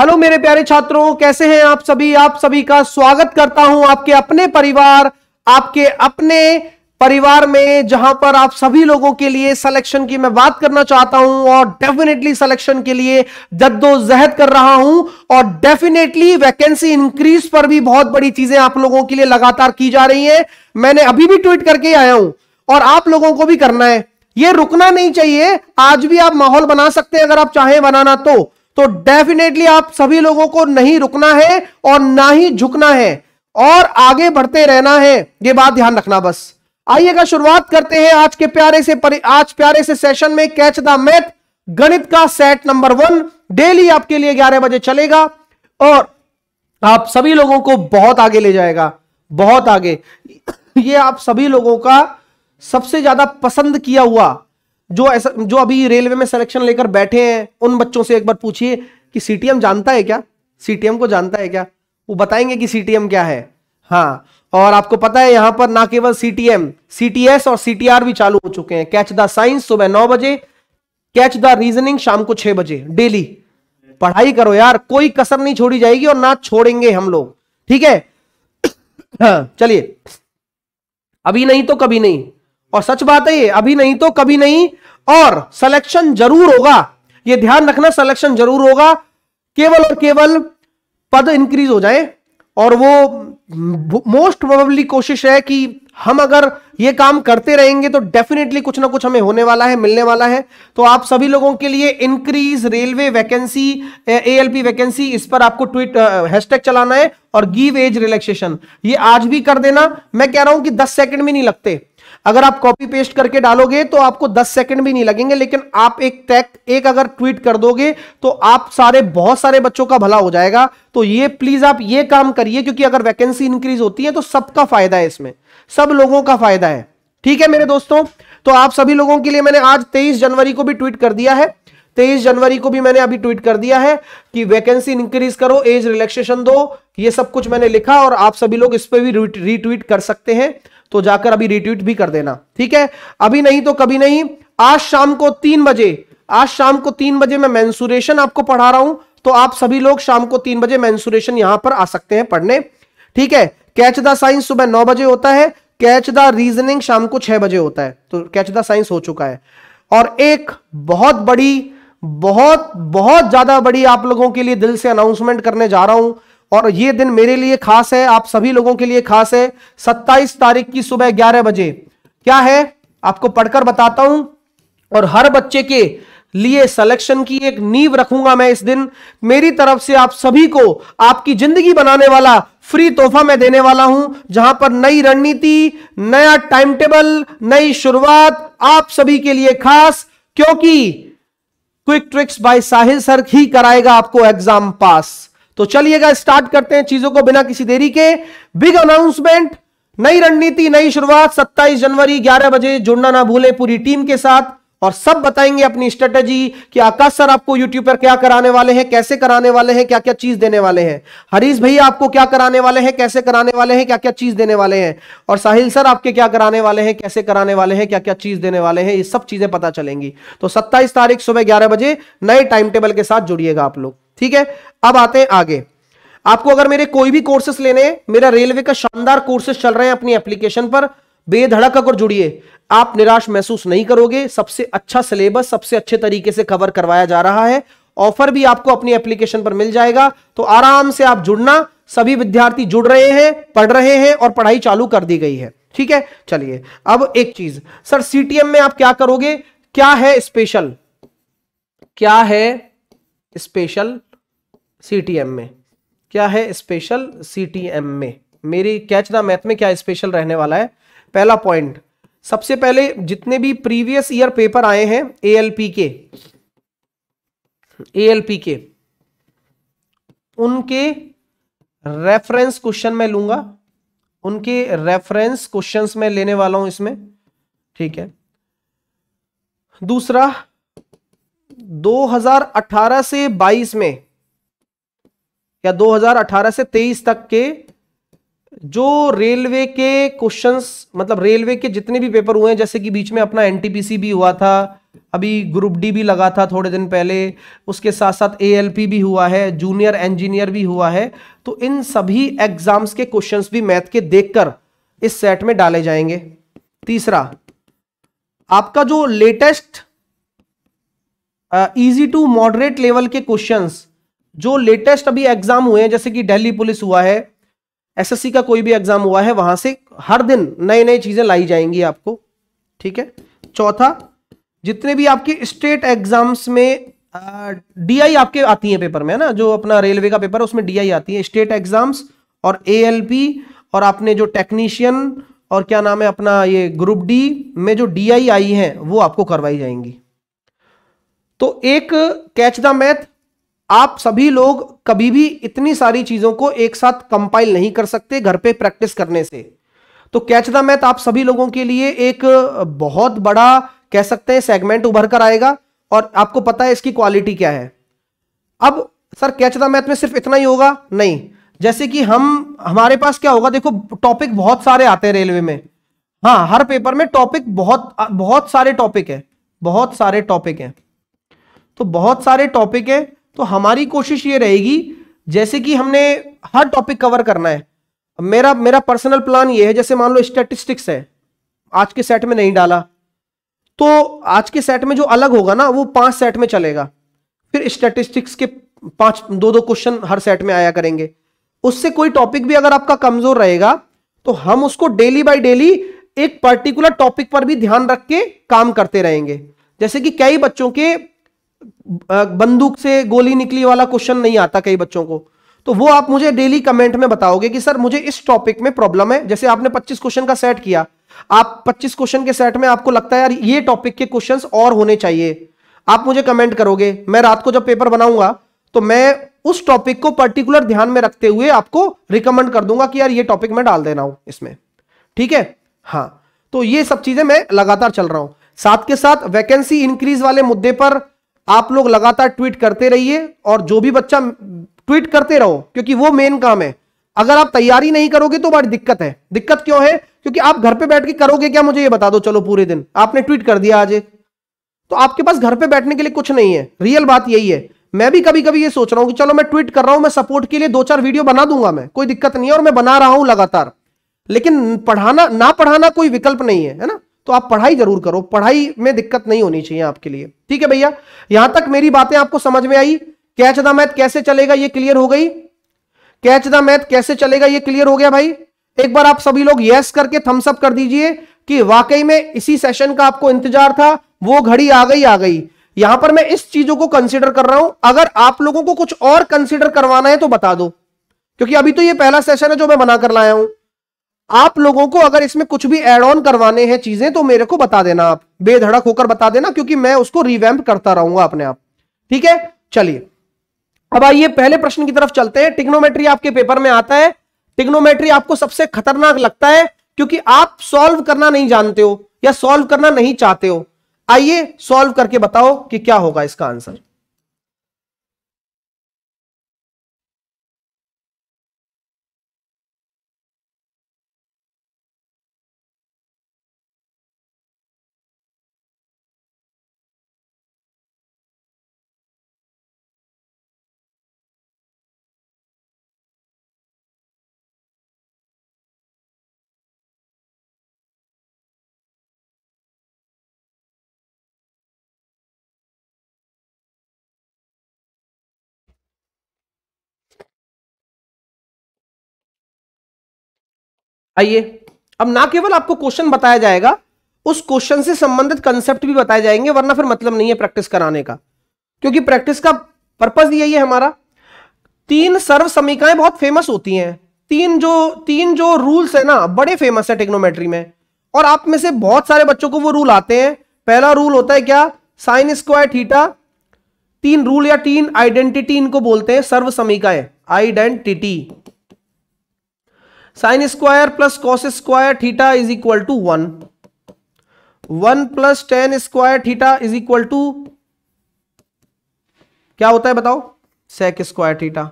hello मेरे प्यारे छात्रों कैसे हैं आप सभी आप सभी का स्वागत करता हूं आपके अपने परिवार आपके अपने परिवार में जहां पर आप सभी लोगों के लिए सिलेक्शन की मैं बात करना चाहता हूं और डेफिनेटली सिलेक्शन के लिए जद्दोजहद कर रहा हूं और डेफिनेटली वैकेंसी इंक्रीज पर भी बहुत बड़ी चीजें आप लोगों के लिए लगातार की जा रही है मैंने अभी भी ट्वीट करके आया हूं और आप लोगों को भी करना है ये रुकना नहीं चाहिए आज भी आप माहौल बना सकते हैं अगर आप चाहें बनाना तो तो डेफिनेटली आप सभी लोगों को नहीं रुकना है और ना ही झुकना है और आगे बढ़ते रहना है ये बात ध्यान रखना बस आइएगा शुरुआत करते हैं आज के प्यारे से आज प्यारे से सेशन में कैच द मैथ गणित का सेट नंबर वन डेली आपके लिए ग्यारह बजे चलेगा और आप सभी लोगों को बहुत आगे ले जाएगा बहुत आगे ये आप सभी लोगों का सबसे ज्यादा पसंद किया हुआ जो ऐसा जो अभी रेलवे में सिलेक्शन लेकर बैठे हैं उन बच्चों से एक बार पूछिए कि सीटीएम जानता है क्या सीटीएम को जानता है क्या वो बताएंगे कि सीटीएम क्या है हाँ और आपको पता है यहां पर ना केवल सीटीएम सीटीएस और सीटीआर भी चालू हो चुके हैं कैच द साइंस सुबह नौ बजे कैच द रीजनिंग शाम को छह बजे डेली पढ़ाई करो यार कोई कसर नहीं छोड़ी जाएगी और ना छोड़ेंगे हम लोग ठीक है हाँ, चलिए अभी नहीं तो कभी नहीं और सच बात है ये अभी नहीं तो कभी नहीं और सिलेक्शन जरूर होगा ये ध्यान रखना सिलेक्शन जरूर होगा केवल और केवल पद इंक्रीज हो जाए और वो मोस्ट प्रोबेबली कोशिश है कि हम अगर ये काम करते रहेंगे तो डेफिनेटली कुछ ना कुछ हमें होने वाला है मिलने वाला है तो आप सभी लोगों के लिए increase railway vacancy ALP vacancy इस पर आपको ट्वीट हैशटैग चलाना है और गिव एज रिलैक्सेशन ये आज भी कर देना मैं कह रहा हूं कि 10 सेकंड में नहीं लगते अगर आप कॉपी पेस्ट करके डालोगे तो आपको 10 सेकंड भी नहीं लगेंगे लेकिन आप एक टैग एक अगर ट्वीट कर दोगे तो आप सारे बहुत सारे बच्चों का भला हो जाएगा तो ये प्लीज आप ये काम करिए क्योंकि अगर वैकेंसी इंक्रीज होती है तो सबका फायदा है इसमें सब लोगों का फायदा है ठीक है मेरे दोस्तों तो आप सभी लोगों के लिए मैंने आज तेईस जनवरी को भी ट्वीट कर दिया है तेईस जनवरी को भी मैंने अभी ट्वीट कर दिया है कि वैकेंसी इंक्रीज करो एज रिलैक्सेशन दो ये सब कुछ मैंने लिखा और आप सभी लोग इस पर भी रीट्वीट कर सकते हैं तो जाकर अभी रिट्वीट भी कर देना ठीक है अभी नहीं तो कभी नहीं आज शाम को तीन बजे आज शाम को तीन बजे मैं मैंसुरेशन आपको पढ़ा रहा हूं तो आप सभी लोग शाम को तीन बजे मैंसुरेशन यहां पर आ सकते हैं पढ़ने ठीक है कैच द साइंस सुबह नौ बजे होता है कैच द रीजनिंग शाम को छह बजे होता है तो कैच द साइंस हो चुका है और एक बहुत बड़ी बहुत बहुत ज्यादा बड़ी आप लोगों के लिए दिल से अनाउंसमेंट करने जा रहा हूं और ये दिन मेरे लिए खास है आप सभी लोगों के लिए खास है सत्ताईस तारीख की सुबह ग्यारह बजे क्या है आपको पढ़कर बताता हूं और हर बच्चे के लिए सिलेक्शन की एक नींव रखूंगा मैं इस दिन मेरी तरफ से आप सभी को आपकी जिंदगी बनाने वाला फ्री तोहफा मैं देने वाला हूं जहां पर नई रणनीति नया टाइम टेबल नई शुरुआत आप सभी के लिए खास क्योंकि quick tricks by Sahil sir ही कराएगा आपको एग्जाम पास तो चलिएगा स्टार्ट करते हैं चीजों को बिना किसी देरी के बिग अनाउंसमेंट नई रणनीति नई शुरुआत 27 जनवरी 11 बजे जुड़ना ना भूले पूरी टीम के साथ और सब बताएंगे अपनी स्ट्रेटेजी कि आकाश सर आपको यूट्यूब पर क्या कराने वाले हैं कैसे कराने वाले हैं क्या क्या चीज देने वाले हैं हरीश भैया आपको क्या कराने वाले हैं कैसे कराने वाले हैं क्या क्या चीज देने वाले हैं और साहिल सर आपके क्या कराने वाले हैं कैसे कराने वाले हैं क्या क्या चीज देने वाले हैं ये सब चीजें पता चलेंगी तो सत्ताईस तारीख सुबह ग्यारह बजे नए टाइम टेबल के साथ जुड़िएगा आप लोग ठीक है अब आते हैं आगे आपको अगर मेरे कोई भी कोर्सेस लेने हैं मेरा रेलवे का शानदार कोर्सेस चल रहे हैं अपनी एप्लीकेशन पर बेधड़क अगर जुड़िए आप निराश महसूस नहीं करोगे सबसे अच्छा सिलेबस सबसे अच्छे तरीके से कवर करवाया जा रहा है ऑफर भी आपको अपनी एप्लीकेशन पर मिल जाएगा तो आराम से आप जुड़ना सभी विद्यार्थी जुड़ रहे हैं पढ़ रहे हैं और पढ़ाई चालू कर दी गई है ठीक है चलिए अब एक चीज सर सीटीएम में आप क्या करोगे क्या है स्पेशल क्या है स्पेशल सीटीएम में क्या है स्पेशल सीटीएम में मेरी कैच द मैथ में क्या स्पेशल रहने वाला है पहला पॉइंट सबसे पहले जितने भी प्रीवियस ईयर पेपर आए हैं एएलपी के एएलपी के उनके रेफरेंस क्वेश्चन में लूंगा उनके रेफरेंस क्वेश्चंस में लेने वाला हूं इसमें ठीक है दूसरा 2018 से 22 में या 2018 से 23 तक के जो रेलवे के क्वेश्चंस मतलब रेलवे के जितने भी पेपर हुए हैं जैसे कि बीच में अपना एनटीपीसी भी हुआ था अभी ग्रुप डी भी लगा था थोड़े दिन पहले उसके साथ साथ एएलपी भी हुआ है जूनियर इंजीनियर भी हुआ है तो इन सभी एग्जाम्स के क्वेश्चंस भी मैथ के देखकर इस सेट में डाले जाएंगे तीसरा आपका जो latest easy to moderate level के क्वेश्चंस जो लेटेस्ट अभी एग्जाम हुए हैं जैसे कि दिल्ली पुलिस हुआ है एसएससी का कोई भी एग्जाम हुआ है वहां से हर दिन नई नई चीजें लाई जाएंगी आपको ठीक है चौथा जितने भी आपके स्टेट एग्जाम्स में डीआई आपके आती है पेपर में है ना जो अपना रेलवे का पेपर है उसमें डीआई आती है स्टेट एग्जाम्स और ए और आपने जो टेक्नीशियन और क्या नाम है अपना ये ग्रुप डी में जो डीआई आई है वो आपको करवाई जाएंगी तो एक कैच द मैथ आप सभी लोग कभी भी इतनी सारी चीजों को एक साथ कंपाइल नहीं कर सकते घर पे प्रैक्टिस करने से तो कैच द मैथ आप सभी लोगों के लिए एक बहुत बड़ा कह सकते हैं सेगमेंट उभर कर आएगा और आपको पता है इसकी क्वालिटी क्या है अब सर कैच द मैथ में सिर्फ इतना ही होगा नहीं जैसे कि हम हमारे पास क्या होगा देखो टॉपिक बहुत सारे आते हैं रेलवे में हाँ हर पेपर में टॉपिक बहुत बहुत सारे टॉपिक है बहुत सारे टॉपिक हैं तो बहुत सारे टॉपिक हैं तो हमारी कोशिश ये रहेगी जैसे कि हमने हर टॉपिक कवर करना है मेरा मेरा पर्सनल प्लान ये है जैसे मान लो स्टेटिस्टिक्स है आज के सेट में नहीं डाला तो आज के सेट में जो अलग होगा ना वो पांच सेट में चलेगा फिर स्टेटिस्टिक्स के पांच दो दो क्वेश्चन हर सेट में आया करेंगे उससे कोई टॉपिक भी अगर आपका कमजोर रहेगा तो हम उसको डेली बाय डेली एक पर्टिकुलर टॉपिक पर भी ध्यान रख के काम करते रहेंगे जैसे कि कई बच्चों के बंदूक से गोली निकली वाला क्वेश्चन नहीं आता कई बच्चों को तो वो आप मुझे डेली कमेंट में बताओगे कि सर मुझे इस टॉपिक में प्रॉब्लम है जैसे आपने 25 क्वेश्चन का सेट किया आप 25 क्वेश्चन के सेट में आपको लगता है यार ये टॉपिक के क्वेश्चंस और होने चाहिए आप मुझे कमेंट करोगे मैं रात को जब पेपर बनाऊंगा तो मैं उस टॉपिक को पर्टिकुलर ध्यान में रखते हुए आपको रिकमेंड कर दूंगा कि यार ये टॉपिक मैं डाल देना हूं इसमें ठीक है हाँ तो ये सब चीजें मैं लगातार चल रहा हूं साथ के साथ वैकेंसी इंक्रीज वाले मुद्दे पर आप लोग लगातार ट्वीट करते रहिए और जो भी बच्चा ट्वीट करते रहो क्योंकि वो मेन काम है अगर आप तैयारी नहीं करोगे तो बड़ी दिक्कत है दिक्कत क्यों है क्योंकि आप घर पे बैठ के करोगे क्या मुझे ये बता दो चलो पूरे दिन आपने ट्वीट कर दिया आज तो आपके पास घर पे बैठने के लिए कुछ नहीं है रियल बात यही है मैं भी कभी कभी ये सोच रहा हूं कि चलो मैं ट्वीट कर रहा हूं मैं सपोर्ट के लिए दो चार वीडियो बना दूंगा मैं कोई दिक्कत नहीं है और मैं बना रहा हूं लगातार लेकिन पढ़ाना ना पढ़ाना कोई विकल्प नहीं है है ना तो आप पढ़ाई जरूर करो पढ़ाई में दिक्कत नहीं होनी चाहिए आपके लिए ठीक है भैया यहां तक मेरी बातें आपको समझ में आई कैच द मैथ कैसे चलेगा ये क्लियर हो गई कैच द मैथ कैसे चलेगा ये क्लियर हो गया भाई एक बार आप सभी लोग यस करके थम्सअप कर दीजिए कि वाकई में इसी सेशन का आपको इंतजार था वो घड़ी आ गई आ गई यहां पर मैं इस चीजों को कंसिडर कर रहा हूं अगर आप लोगों को कुछ और कंसिडर करवाना है तो बता दो क्योंकि अभी तो ये पहला सेशन है जो मैं बना कर लाया हूं आप लोगों को अगर इसमें कुछ भी एड ऑन करवाने हैं चीजें तो मेरे को बता देना आप बेधड़क होकर बता देना क्योंकि मैं उसको रिवैम्प करता रहूंगा अपने आप ठीक है चलिए अब आइए पहले प्रश्न की तरफ चलते हैं टिग्नोमेट्री आपके पेपर में आता है टिग्नोमेट्री आपको सबसे खतरनाक लगता है क्योंकि आप सॉल्व करना नहीं जानते हो या सॉल्व करना नहीं चाहते हो आइए सॉल्व करके बताओ कि क्या होगा इसका आंसर आइए अब ना केवल आपको क्वेश्चन बताया जाएगा उस क्वेश्चन से संबंधित कंसेप्ट भी बताए जाएंगे वरना फिर मतलब नहीं है प्रैक्टिस कराने का क्योंकि प्रैक्टिस का पर्पज यही है हमारा तीन सर्व समीकाएं बहुत फेमस होती हैं तीन जो तीन जो रूल्स है ना बड़े फेमस है टेक्नोमेट्री में और आप में से बहुत सारे बच्चों को वो रूल आते हैं पहला रूल होता है क्या साइन स्क्वायर थीटा तीन रूल या तीन आइडेंटिटी इनको बोलते हैं सर्व समीकाएं identity sine square plus cos square theta is equal to one one plus tan square theta is equal to क्या होता है बताओ सेक स्क्वायर थीटा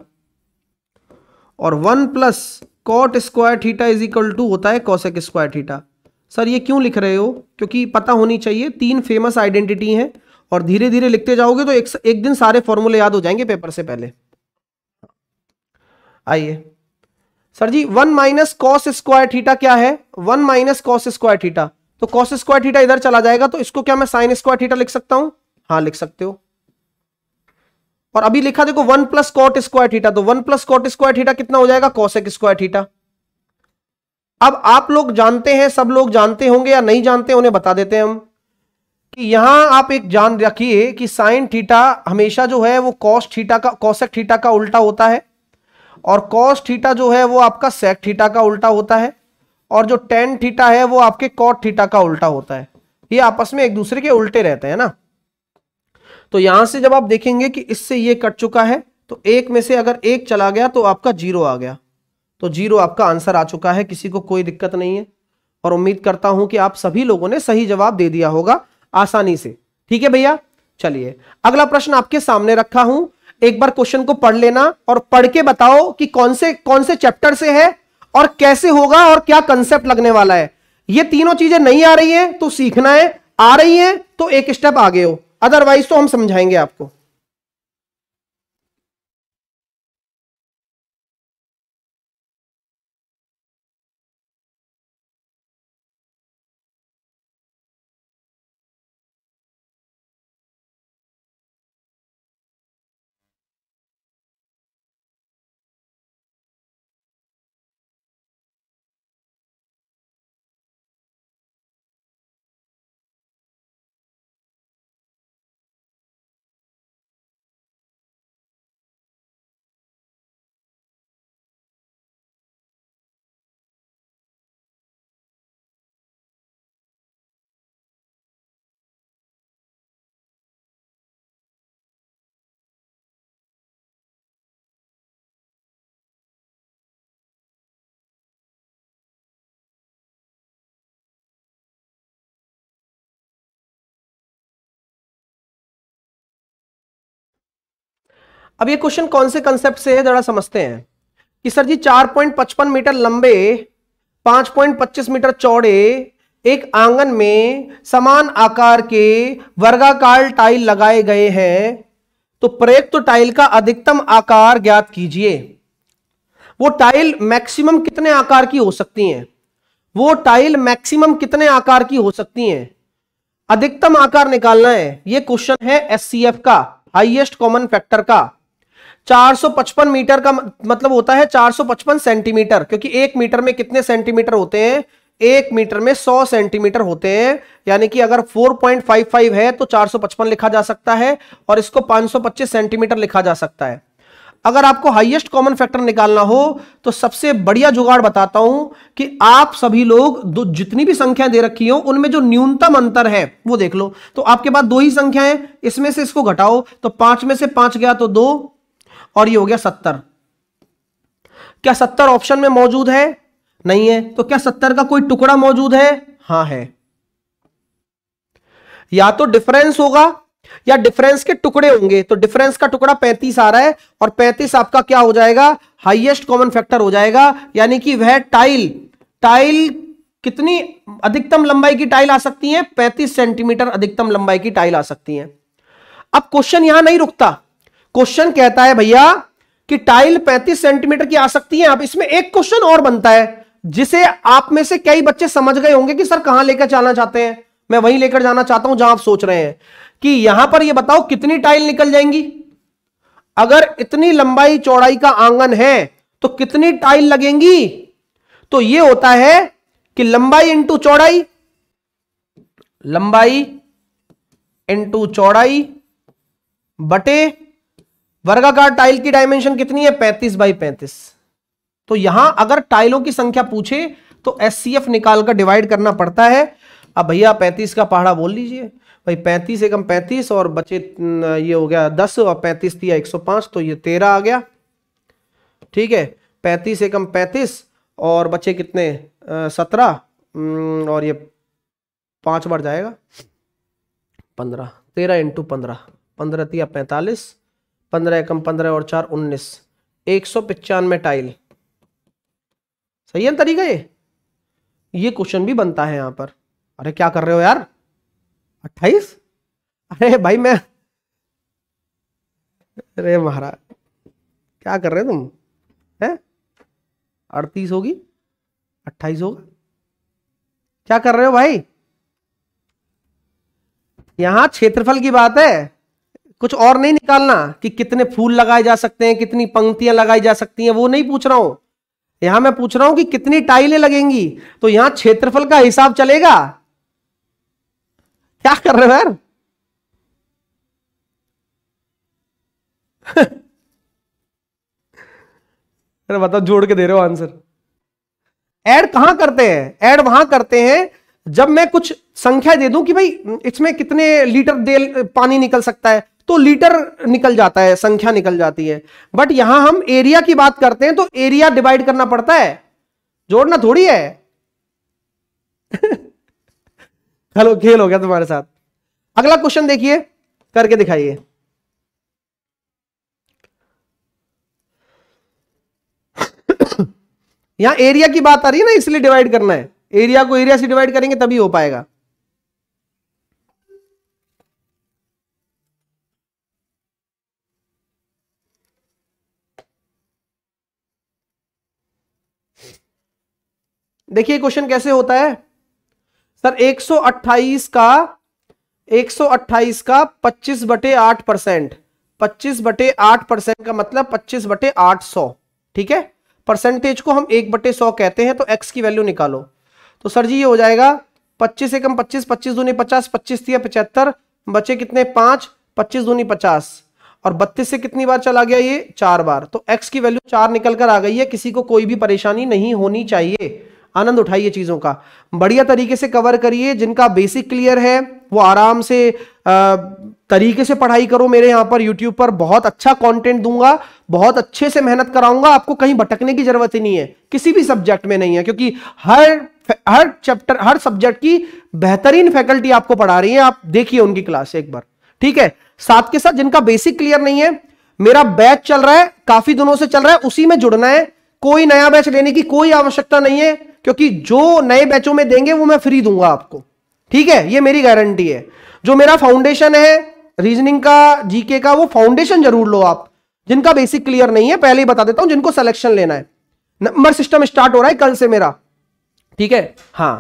और one plus cot square theta is equal to होता है कॉसेक स्क्वायर थीटा सर ये क्यों लिख रहे हो क्योंकि पता होनी चाहिए तीन फेमस आइडेंटिटी हैं और धीरे धीरे लिखते जाओगे तो एक, एक दिन सारे फॉर्मूले याद हो जाएंगे पेपर से पहले आइए sir ji one minus cos square theta क्या है one minus cos square theta तो कॉस स्क्वायर थीटा इधर चला जाएगा तो इसको क्या मैं साइन स्क्वायर थीटा लिख सकता हूं हाँ लिख सकते हो और अभी लिखा देखो one plus cot square theta तो one plus cot square theta कितना हो जाएगा कॉसेक स्क्वायर थीटा अब आप लोग जानते हैं सब लोग जानते होंगे या नहीं जानते उन्हें बता देते हैं हम कि यहां आप एक जान रखिए कि साइन थीटा हमेशा जो है वो कॉस थीटा का कॉसेक थीटा का उल्टा होता है और कॉस थीटा जो है वो आपका सेक थीटा का उल्टा होता है और जो टेन थीटा है वो आपके कॉट थीटा का उल्टा होता है ये आपस में एक दूसरे के उल्टे रहते हैं ना तो यहां से जब आप देखेंगे कि इससे ये कट चुका है तो एक में से अगर एक चला गया तो आपका जीरो आ गया तो जीरो आपका आंसर आ चुका है किसी को कोई दिक्कत नहीं है और उम्मीद करता हूं कि आप सभी लोगों ने सही जवाब दे दिया होगा आसानी से ठीक है भैया चलिए अगला प्रश्न आपके सामने रखा हूं एक बार क्वेश्चन को पढ़ लेना और पढ़ के बताओ कि कौन से कौन से चैप्टर से है और कैसे होगा और क्या कंसेप्ट लगने वाला है ये तीनों चीजें नहीं आ रही है तो सीखना है आ रही है तो एक स्टेप आगे हो अदरवाइज तो हम समझाएंगे आपको अब ये क्वेश्चन कौन से कंसेप्ट से है जरा समझते हैं कि सर जी 4.55 मीटर लंबे 5.25 मीटर चौड़े एक आंगन में समान आकार के वर्गाकार टाइल लगाए गए हैं तो प्रयुक्त तो टाइल का अधिकतम आकार ज्ञात कीजिए वो टाइल मैक्सिमम कितने आकार की हो सकती हैं वो टाइल मैक्सिमम कितने आकार की हो सकती हैं अधिकतम आकार निकालना है ये क्वेश्चन है एस का हाइएस्ट कॉमन फैक्टर का 455 मीटर का मतलब होता है 455 सेंटीमीटर क्योंकि एक मीटर में कितने सेंटीमीटर होते हैं एक मीटर में 100 सेंटीमीटर होते हैं यानी कि अगर 4.55 है तो 455 लिखा जा सकता है और इसको 525 सेंटीमीटर लिखा जा सकता है अगर आपको हाईएस्ट कॉमन फैक्टर निकालना हो तो सबसे बढ़िया जुगाड़ बताता हूं कि आप सभी लोग जितनी भी संख्या दे रखी हो उनमें जो न्यूनतम अंतर है वो देख लो तो आपके पास दो ही संख्या है इसमें से इसको घटाओ तो पांच में से पांच गया तो दो और ये हो गया सत्तर क्या सत्तर ऑप्शन में मौजूद है नहीं है तो क्या सत्तर का कोई टुकड़ा मौजूद है हां है या तो डिफरेंस होगा या डिफरेंस के टुकड़े होंगे तो डिफरेंस का टुकड़ा पैंतीस आ रहा है और पैंतीस आपका क्या हो जाएगा हाईएस्ट कॉमन फैक्टर हो जाएगा यानी कि वह टाइल टाइल कितनी अधिकतम लंबाई की टाइल आ सकती है 35 सेंटीमीटर अधिकतम लंबाई की टाइल आ सकती है अब क्वेश्चन यहां नहीं रुकता क्वेश्चन कहता है भैया कि टाइल 35 सेंटीमीटर की आ सकती है आप इसमें एक क्वेश्चन और बनता है जिसे आप में से कई बच्चे समझ गए होंगे कि सर कहां लेकर जाना चाहते हैं मैं वहीं लेकर जाना चाहता हूं जहां आप सोच रहे हैं कि यहां पर यह बताओ कितनी टाइल निकल जाएंगी अगर इतनी लंबाई चौड़ाई का आंगन है तो कितनी टाइल लगेंगी तो यह होता है कि लंबाई इंटू चौड़ाई लंबाई इंटू चौड़ाई बटे वर्गाकार टाइल की डायमेंशन कितनी है पैंतीस बाई पैंतीस तो यहां अगर टाइलों की संख्या पूछे तो एस निकाल कर डिवाइड करना पड़ता है अब भैया पैंतीस का पहाड़ा बोल लीजिए भाई पैंतीस एकम पैंतीस और बचे ये हो गया दस और पैंतीस दिया एक सौ पांच तो ये तेरह आ गया ठीक है पैंतीस एकम पैंतीस और बचे कितने सत्रह और ये पांच बार जाएगा पंद्रह तेरह इंटू पंद्रह पंद्रह दिया पैंतालीस पंद्रह एकम पंद्रह और चार उन्नीस एक सौ पचानवे टाइल सही है तरीका ये ये क्वेश्चन भी बनता है यहां पर अरे क्या कर रहे हो यार अट्ठाईस अरे भाई मैं अरे महाराज क्या कर रहे हो तुम है अड़तीस होगी अट्ठाईस होगा क्या कर रहे हो भाई यहां क्षेत्रफल की बात है कुछ और नहीं निकालना कि कितने फूल लगाए जा सकते हैं कितनी पंक्तियां लगाई जा सकती हैं वो नहीं पूछ रहा हूं यहां मैं पूछ रहा हूं कि कितनी टाइलें लगेंगी तो यहां क्षेत्रफल का हिसाब चलेगा क्या कर रहे हो यार अरे बताओ जोड़ के दे रहे हो आंसर ऐड कहां करते हैं ऐड वहां करते हैं जब मैं कुछ संख्या दे दूं कि भाई इसमें कितने लीटर दे पानी निकल सकता है तो लीटर निकल जाता है संख्या निकल जाती है बट यहां हम एरिया की बात करते हैं तो एरिया डिवाइड करना पड़ता है जोड़ना थोड़ी है हेलो खेल हो गया तुम्हारे साथ अगला क्वेश्चन देखिए करके दिखाइए यहां एरिया की बात आ रही है ना इसलिए डिवाइड करना है एरिया को एरिया से डिवाइड करेंगे तभी हो पाएगा देखिए क्वेश्चन कैसे होता है सर 128 का 128 का 25 बटे आठ परसेंट पच्चीस बटे आठ परसेंट का मतलब पच्चीस बटे आठ सौ ठीक है परसेंटेज को हम एक बटे सौ कहते हैं तो एक्स की वैल्यू निकालो तो सर जी ये हो जाएगा पच्चीस एकम पच्चीस पच्चीस दूनी पचास पच्चीस तीन पचहत्तर बचे कितने पांच पच्चीस दूनी पचास और बत्तीस से कितनी बार चला गया ये चार बार तो एक्स की वैल्यू चार निकल कर आ गई है किसी को कोई भी परेशानी नहीं होनी चाहिए आनंद उठाइए चीज़ों का बढ़िया तरीके से कवर करिए जिनका बेसिक क्लियर है वो आराम से आ, तरीके से पढ़ाई करो मेरे यहां पर यूट्यूब पर बहुत अच्छा कंटेंट दूंगा बहुत अच्छे से मेहनत कराऊंगा आपको कहीं भटकने की जरूरत ही नहीं है किसी भी सब्जेक्ट में नहीं है क्योंकि हर हर चैप्टर हर सब्जेक्ट की बेहतरीन फैकल्टी आपको पढ़ा रही है आप देखिए उनकी क्लास एक बार ठीक है साथ के साथ जिनका बेसिक क्लियर नहीं है मेरा बैच चल रहा है काफी दिनों से चल रहा है उसी में जुड़ना है कोई नया बैच लेने की कोई आवश्यकता नहीं है क्योंकि जो नए बैचों में देंगे वो मैं फ्री दूंगा आपको ठीक है ये मेरी गारंटी है जो मेरा फाउंडेशन है रीजनिंग का जीके का वो फाउंडेशन जरूर लो आप जिनका बेसिक क्लियर नहीं है पहले ही बता देता हूं जिनको सिलेक्शन लेना है नंबर सिस्टम स्टार्ट हो रहा है कल से मेरा ठीक है हाँ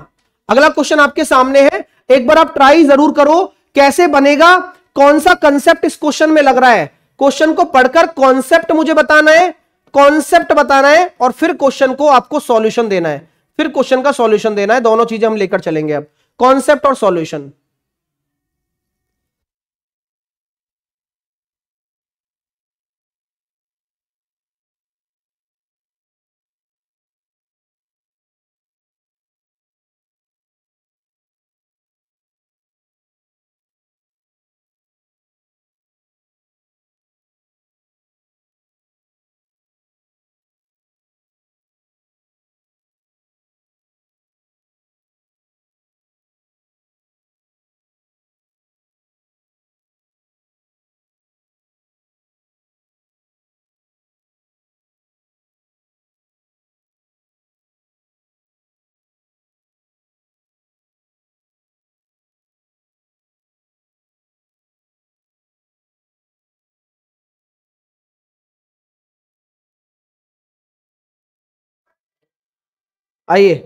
अगला क्वेश्चन आपके सामने है एक बार आप ट्राई जरूर करो कैसे बनेगा कौन सा कंसेप्ट इस क्वेश्चन में लग रहा है क्वेश्चन को पढ़कर कॉन्सेप्ट मुझे बताना है कॉन्सेप्ट बताना है और फिर क्वेश्चन को आपको सॉल्यूशन देना है फिर क्वेश्चन का सॉल्यूशन देना है दोनों चीजें हम लेकर चलेंगे अब कॉन्सेप्ट और सॉल्यूशन आइए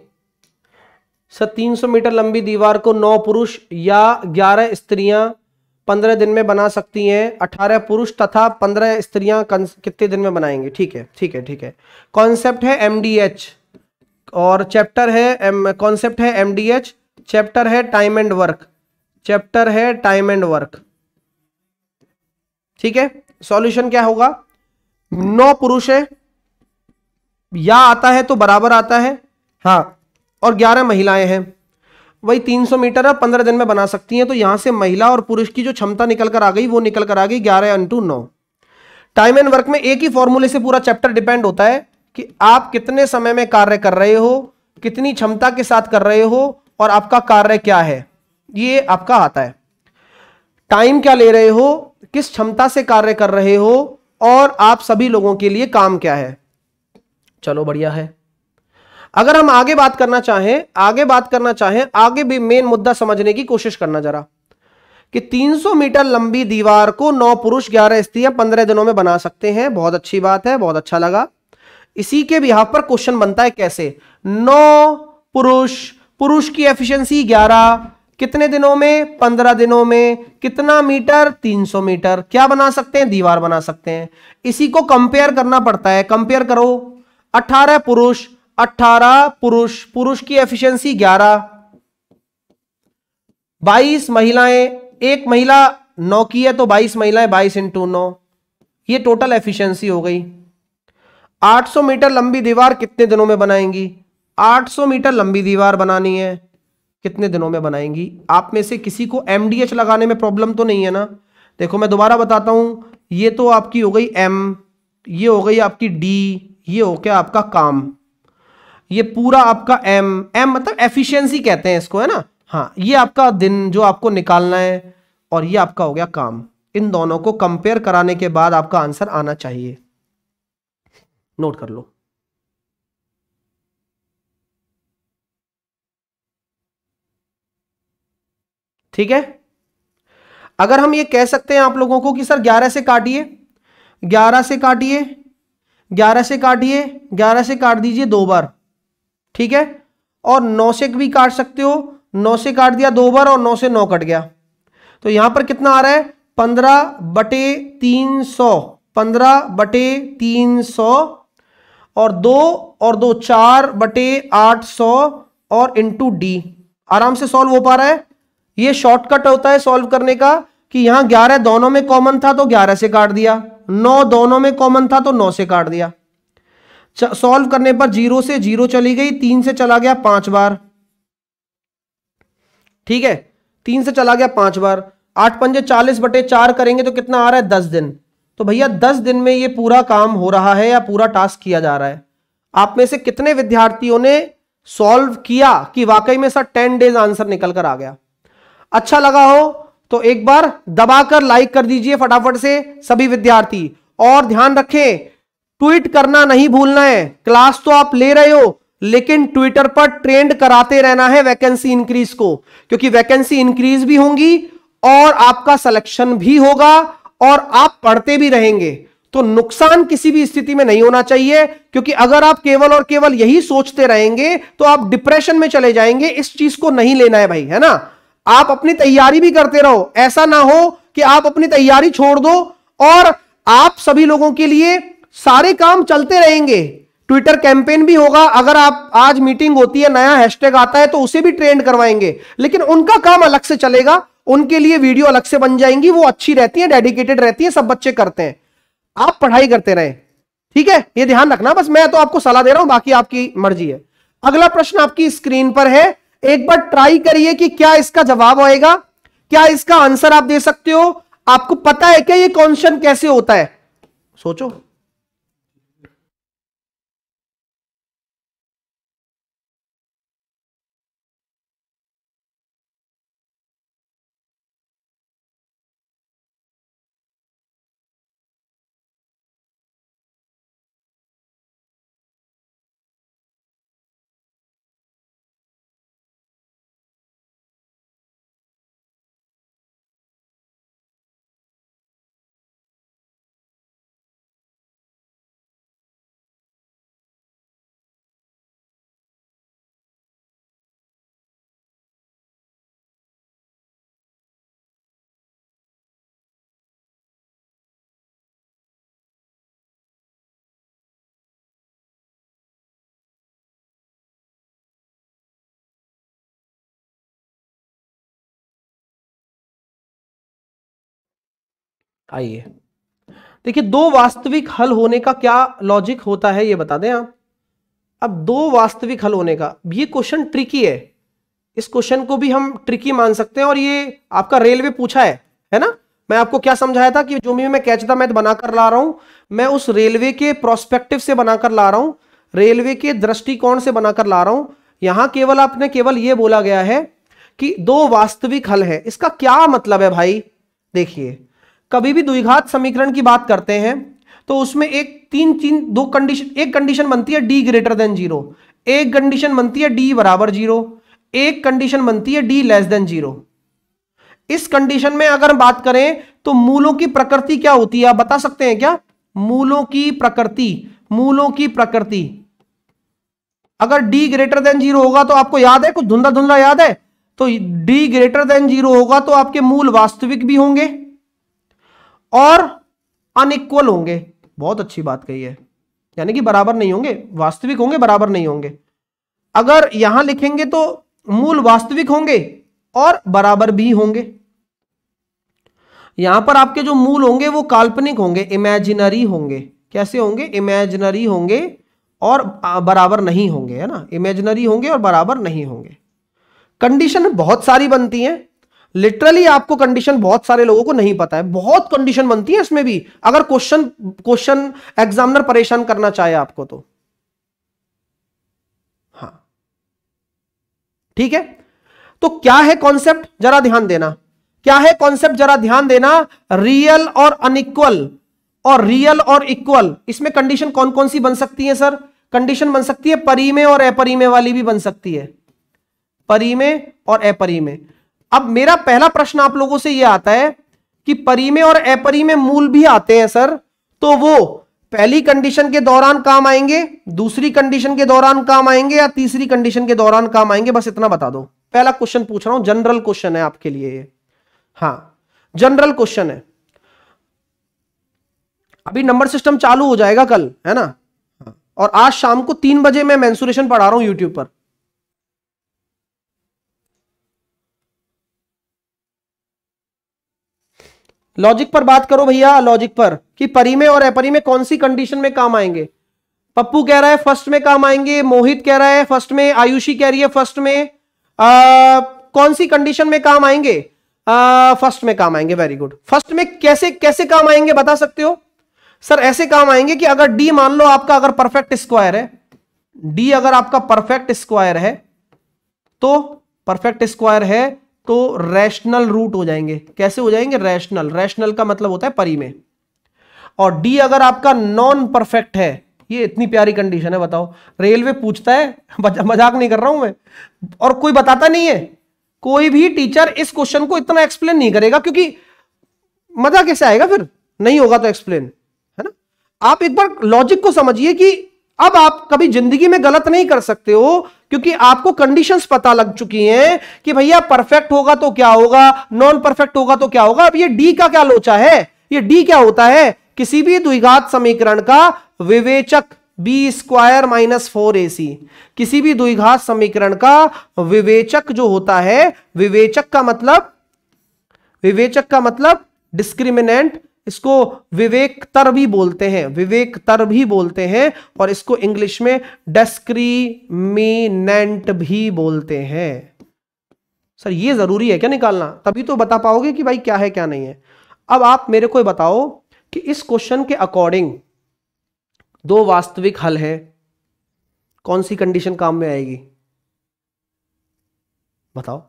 सर 300 मीटर लंबी दीवार को नौ पुरुष या ग्यारह स्त्रियां पंद्रह दिन में बना सकती हैं अठारह पुरुष तथा पंद्रह स्त्रियां कितने दिन में बनाएंगे ठीक है ठीक है ठीक है कॉन्सेप्ट है एमडीएच और चैप्टर है कॉन्सेप्ट है एमडीएच चैप्टर है टाइम एंड वर्क चैप्टर है टाइम एंड वर्क ठीक है सॉल्यूशन क्या होगा नौ पुरुष है या आता है तो बराबर आता है हाँ और ग्यारह महिलाएं हैं वही 300 मीटर है पंद्रह दिन में बना सकती हैं तो यहाँ से महिला और पुरुष की जो क्षमता निकल कर आ गई वो निकल कर आ गई ग्यारह इंटू नौ टाइम एंड वर्क में एक ही फॉर्मूले से पूरा चैप्टर डिपेंड होता है कि आप कितने समय में कार्य कर रहे हो कितनी क्षमता के साथ कर रहे हो और आपका कार्य क्या है ये आपका आता है टाइम क्या ले रहे हो किस क्षमता से कार्य कर रहे हो और आप सभी लोगों के लिए काम क्या है चलो बढ़िया है अगर हम आगे बात करना चाहें आगे बात करना चाहें आगे भी मेन मुद्दा समझने की कोशिश करना जरा कि 300 मीटर लंबी दीवार को नौ पुरुष ग्यारह स्त्रियां पंद्रह दिनों में बना सकते हैं बहुत अच्छी बात है बहुत अच्छा लगा इसी के बिहाव पर क्वेश्चन बनता है कैसे नौ पुरुष पुरुष की एफिशिएंसी ग्यारह कितने दिनों में पंद्रह दिनों में कितना मीटर तीन सौ मीटर क्या बना सकते हैं दीवार बना सकते हैं इसी को कंपेयर करना पड़ता है कंपेयर करो अठारह पुरुष अट्ठारह पुरुष पुरुष की एफिशिएंसी ग्यारह बाईस महिलाएं एक महिला नौ की है तो बाईस महिलाएं बाईस इंटू नौ ये टोटल एफिशिएंसी हो गई 800 मीटर लंबी दीवार कितने दिनों में बनाएंगी 800 मीटर लंबी दीवार बनानी है कितने दिनों में बनाएंगी आप में से किसी को एमडीएच लगाने में प्रॉब्लम तो नहीं है ना देखो मैं दोबारा बताता हूं ये तो आपकी हो गई एम ये हो गई आपकी डी ये हो गया आपका काम ये पूरा आपका एम एम मतलब एफिशिएंसी कहते हैं इसको है ना हाँ ये आपका दिन जो आपको निकालना है और ये आपका हो गया काम इन दोनों को कंपेयर कराने के बाद आपका आंसर आना चाहिए नोट कर लो ठीक है अगर हम ये कह सकते हैं आप लोगों को कि सर 11 से काटिए 11 से काटिए 11 से काटिए 11 से काट दीजिए दो बार ठीक है और नौ से भी काट सकते हो नौ से काट दिया दो बार और नौ से नौ कट गया तो यहां पर कितना आ रहा है पंद्रह बटे तीन सौ पंद्रह बटे तीन सौ और दो और दो चार बटे आठ सौ और इंटू डी आराम से सॉल्व हो पा रहा है ये शॉर्टकट होता है सॉल्व करने का कि यहां ग्यारह दोनों में कॉमन था तो ग्यारह से काट दिया नौ दोनों में कॉमन था तो नौ से काट दिया सॉल्व करने पर जीरो से जीरो चली गई तीन से चला गया पांच बार ठीक है तीन से चला गया पांच बार आठ पंजे चालीस बटे चार करेंगे तो कितना आ रहा है दस दिन तो भैया दस दिन में ये पूरा काम हो रहा है या पूरा टास्क किया जा रहा है आप में से कितने विद्यार्थियों ने सॉल्व किया कि वाकई में सर टेन डेज आंसर निकल कर आ गया अच्छा लगा हो तो एक बार दबाकर लाइक कर दीजिए फटाफट से सभी विद्यार्थी और ध्यान रखें ट्वीट करना नहीं भूलना है क्लास तो आप ले रहे हो लेकिन ट्विटर पर ट्रेंड कराते रहना है वैकेंसी इंक्रीज को क्योंकि वैकेंसी इंक्रीज भी होंगी और आपका सिलेक्शन भी होगा और आप पढ़ते भी रहेंगे तो नुकसान किसी भी स्थिति में नहीं होना चाहिए क्योंकि अगर आप केवल और केवल यही सोचते रहेंगे तो आप डिप्रेशन में चले जाएंगे इस चीज को नहीं लेना है भाई है ना आप अपनी तैयारी भी करते रहो ऐसा ना हो कि आप अपनी तैयारी छोड़ दो और आप सभी लोगों के लिए सारे काम चलते रहेंगे ट्विटर कैंपेन भी होगा अगर आप आज मीटिंग होती है नया हैशटैग आता है तो उसे भी ट्रेंड करवाएंगे लेकिन उनका काम अलग से चलेगा उनके लिए वीडियो अलग से बन जाएंगी वो अच्छी रहती है डेडिकेटेड रहती है सब बच्चे करते हैं आप पढ़ाई करते रहे ठीक है ये ध्यान रखना बस मैं तो आपको सलाह दे रहा हूं बाकी आपकी मर्जी है अगला प्रश्न आपकी स्क्रीन पर है एक बार ट्राई करिए कि क्या इसका जवाब आएगा क्या इसका आंसर आप दे सकते हो आपको पता है क्या ये क्वेश्चन कैसे होता है सोचो आइए देखिए दो वास्तविक हल होने का क्या लॉजिक होता है ये बता दें आप अब दो वास्तविक हल होने का ये क्वेश्चन ट्रिकी है इस क्वेश्चन को भी हम ट्रिकी मान सकते हैं और ये आपका रेलवे पूछा है है ना मैं आपको क्या समझाया था कि जो भी मैं कैच था मैथ बनाकर ला रहा हूं मैं उस रेलवे के प्रोस्पेक्टिव से बनाकर ला रहा हूं रेलवे के दृष्टिकोण से बनाकर ला रहा हूं यहां केवल आपने केवल यह बोला गया है कि दो वास्तविक हल है इसका क्या मतलब है भाई देखिए कभी भी द्विघात समीकरण की बात करते हैं तो उसमें एक तीन तीन दो कंडीशन एक कंडीशन बनती है डी ग्रेटर देन जीरो एक कंडीशन बनती है डी बराबर जीरो एक कंडीशन बनती है डी लेस देन जीरो इस कंडीशन में अगर बात करें तो मूलों की प्रकृति क्या होती है आप बता सकते हैं क्या मूलों की प्रकृति मूलों की प्रकृति अगर d ग्रेटर देन जीरो होगा तो आपको याद है कुछ धुंधला धुंधला याद है तो d ग्रेटर देन जीरो होगा तो आपके मूल वास्तविक भी होंगे और अनइक्वल होंगे बहुत अच्छी बात कही है यानी कि बराबर नहीं होंगे वास्तविक होंगे बराबर नहीं होंगे अगर यहां लिखेंगे तो मूल वास्तविक होंगे और बराबर भी होंगे यहां पर आपके जो मूल होंगे वो काल्पनिक होंगे इमेजिनरी होंगे कैसे होंगे इमेजिनरी होंगे और बराबर नहीं होंगे है ना इमेजिनरी होंगे और बराबर नहीं होंगे कंडीशन बहुत सारी बनती हैं लिटरली आपको कंडीशन बहुत सारे लोगों को नहीं पता है बहुत कंडीशन बनती है इसमें भी अगर क्वेश्चन क्वेश्चन एग्जामिनर परेशान करना चाहे आपको तो हाँ ठीक है तो क्या है कॉन्सेप्ट जरा ध्यान देना क्या है कॉन्सेप्ट जरा ध्यान देना रियल और अनइक्वल और रियल और इक्वल इसमें कंडीशन कौन कौन सी बन सकती है सर कंडीशन बन सकती है परिमे और अपरिमे वाली भी बन सकती है परिमे और अपरिमे अब मेरा पहला प्रश्न आप लोगों से यह आता है कि परिमे और अपरिमे मूल भी आते हैं सर तो वो पहली कंडीशन के दौरान काम आएंगे दूसरी कंडीशन के दौरान काम आएंगे या तीसरी कंडीशन के दौरान काम आएंगे बस इतना बता दो पहला क्वेश्चन पूछ रहा हूं जनरल क्वेश्चन है आपके लिए हाँ जनरल क्वेश्चन है अभी नंबर सिस्टम चालू हो जाएगा कल है ना और आज शाम को तीन बजे मैं मैंसुरेशन पढ़ा रहा हूं यूट्यूब पर लॉजिक पर बात करो भैया लॉजिक पर कि परी में और एपरी में कौन सी कंडीशन में काम आएंगे पप्पू कह रहा है फर्स्ट में काम आएंगे मोहित कह रहा है फर्स्ट में आयुषी कह रही है फर्स्ट में आ, कौन सी कंडीशन में काम आएंगे आ, फर्स्ट में काम आएंगे वेरी गुड फर्स्ट में कैसे कैसे काम आएंगे बता सकते हो सर ऐसे काम आएंगे कि अगर डी मान लो आपका अगर परफेक्ट स्क्वायर है डी अगर आपका परफेक्ट स्क्वायर है तो परफेक्ट स्क्वायर है तो रैशनल रूट हो जाएंगे कैसे हो जाएंगे रैशनल रैशनल का मतलब होता है परी में और डी अगर आपका नॉन परफेक्ट है ये इतनी प्यारी कंडीशन है बताओ रेलवे पूछता है मजाक नहीं कर रहा हूं मैं और कोई बताता नहीं है कोई भी टीचर इस क्वेश्चन को इतना एक्सप्लेन नहीं करेगा क्योंकि मजा कैसे आएगा फिर नहीं होगा तो एक्सप्लेन है ना आप एक बार लॉजिक को समझिए कि अब आप कभी जिंदगी में गलत नहीं कर सकते हो क्योंकि आपको कंडीशंस पता लग चुकी हैं कि भैया परफेक्ट होगा तो क्या होगा नॉन परफेक्ट होगा तो क्या होगा अब ये डी का क्या लोचा है ये डी क्या होता है किसी भी द्विघात समीकरण का विवेचक B square minus four A C किसी भी द्विघात समीकरण का विवेचक जो होता है विवेचक का मतलब विवेचक का मतलब डिस्क्रिमिनेंट इसको तर भी बोलते हैं विवेक तर भी बोलते हैं और इसको इंग्लिश में डिस्क्रीमिनेंट भी बोलते हैं सर ये जरूरी है क्या निकालना तभी तो बता पाओगे कि भाई क्या है क्या नहीं है अब आप मेरे को बताओ कि इस क्वेश्चन के अकॉर्डिंग दो वास्तविक हल है कौन सी कंडीशन काम में आएगी बताओ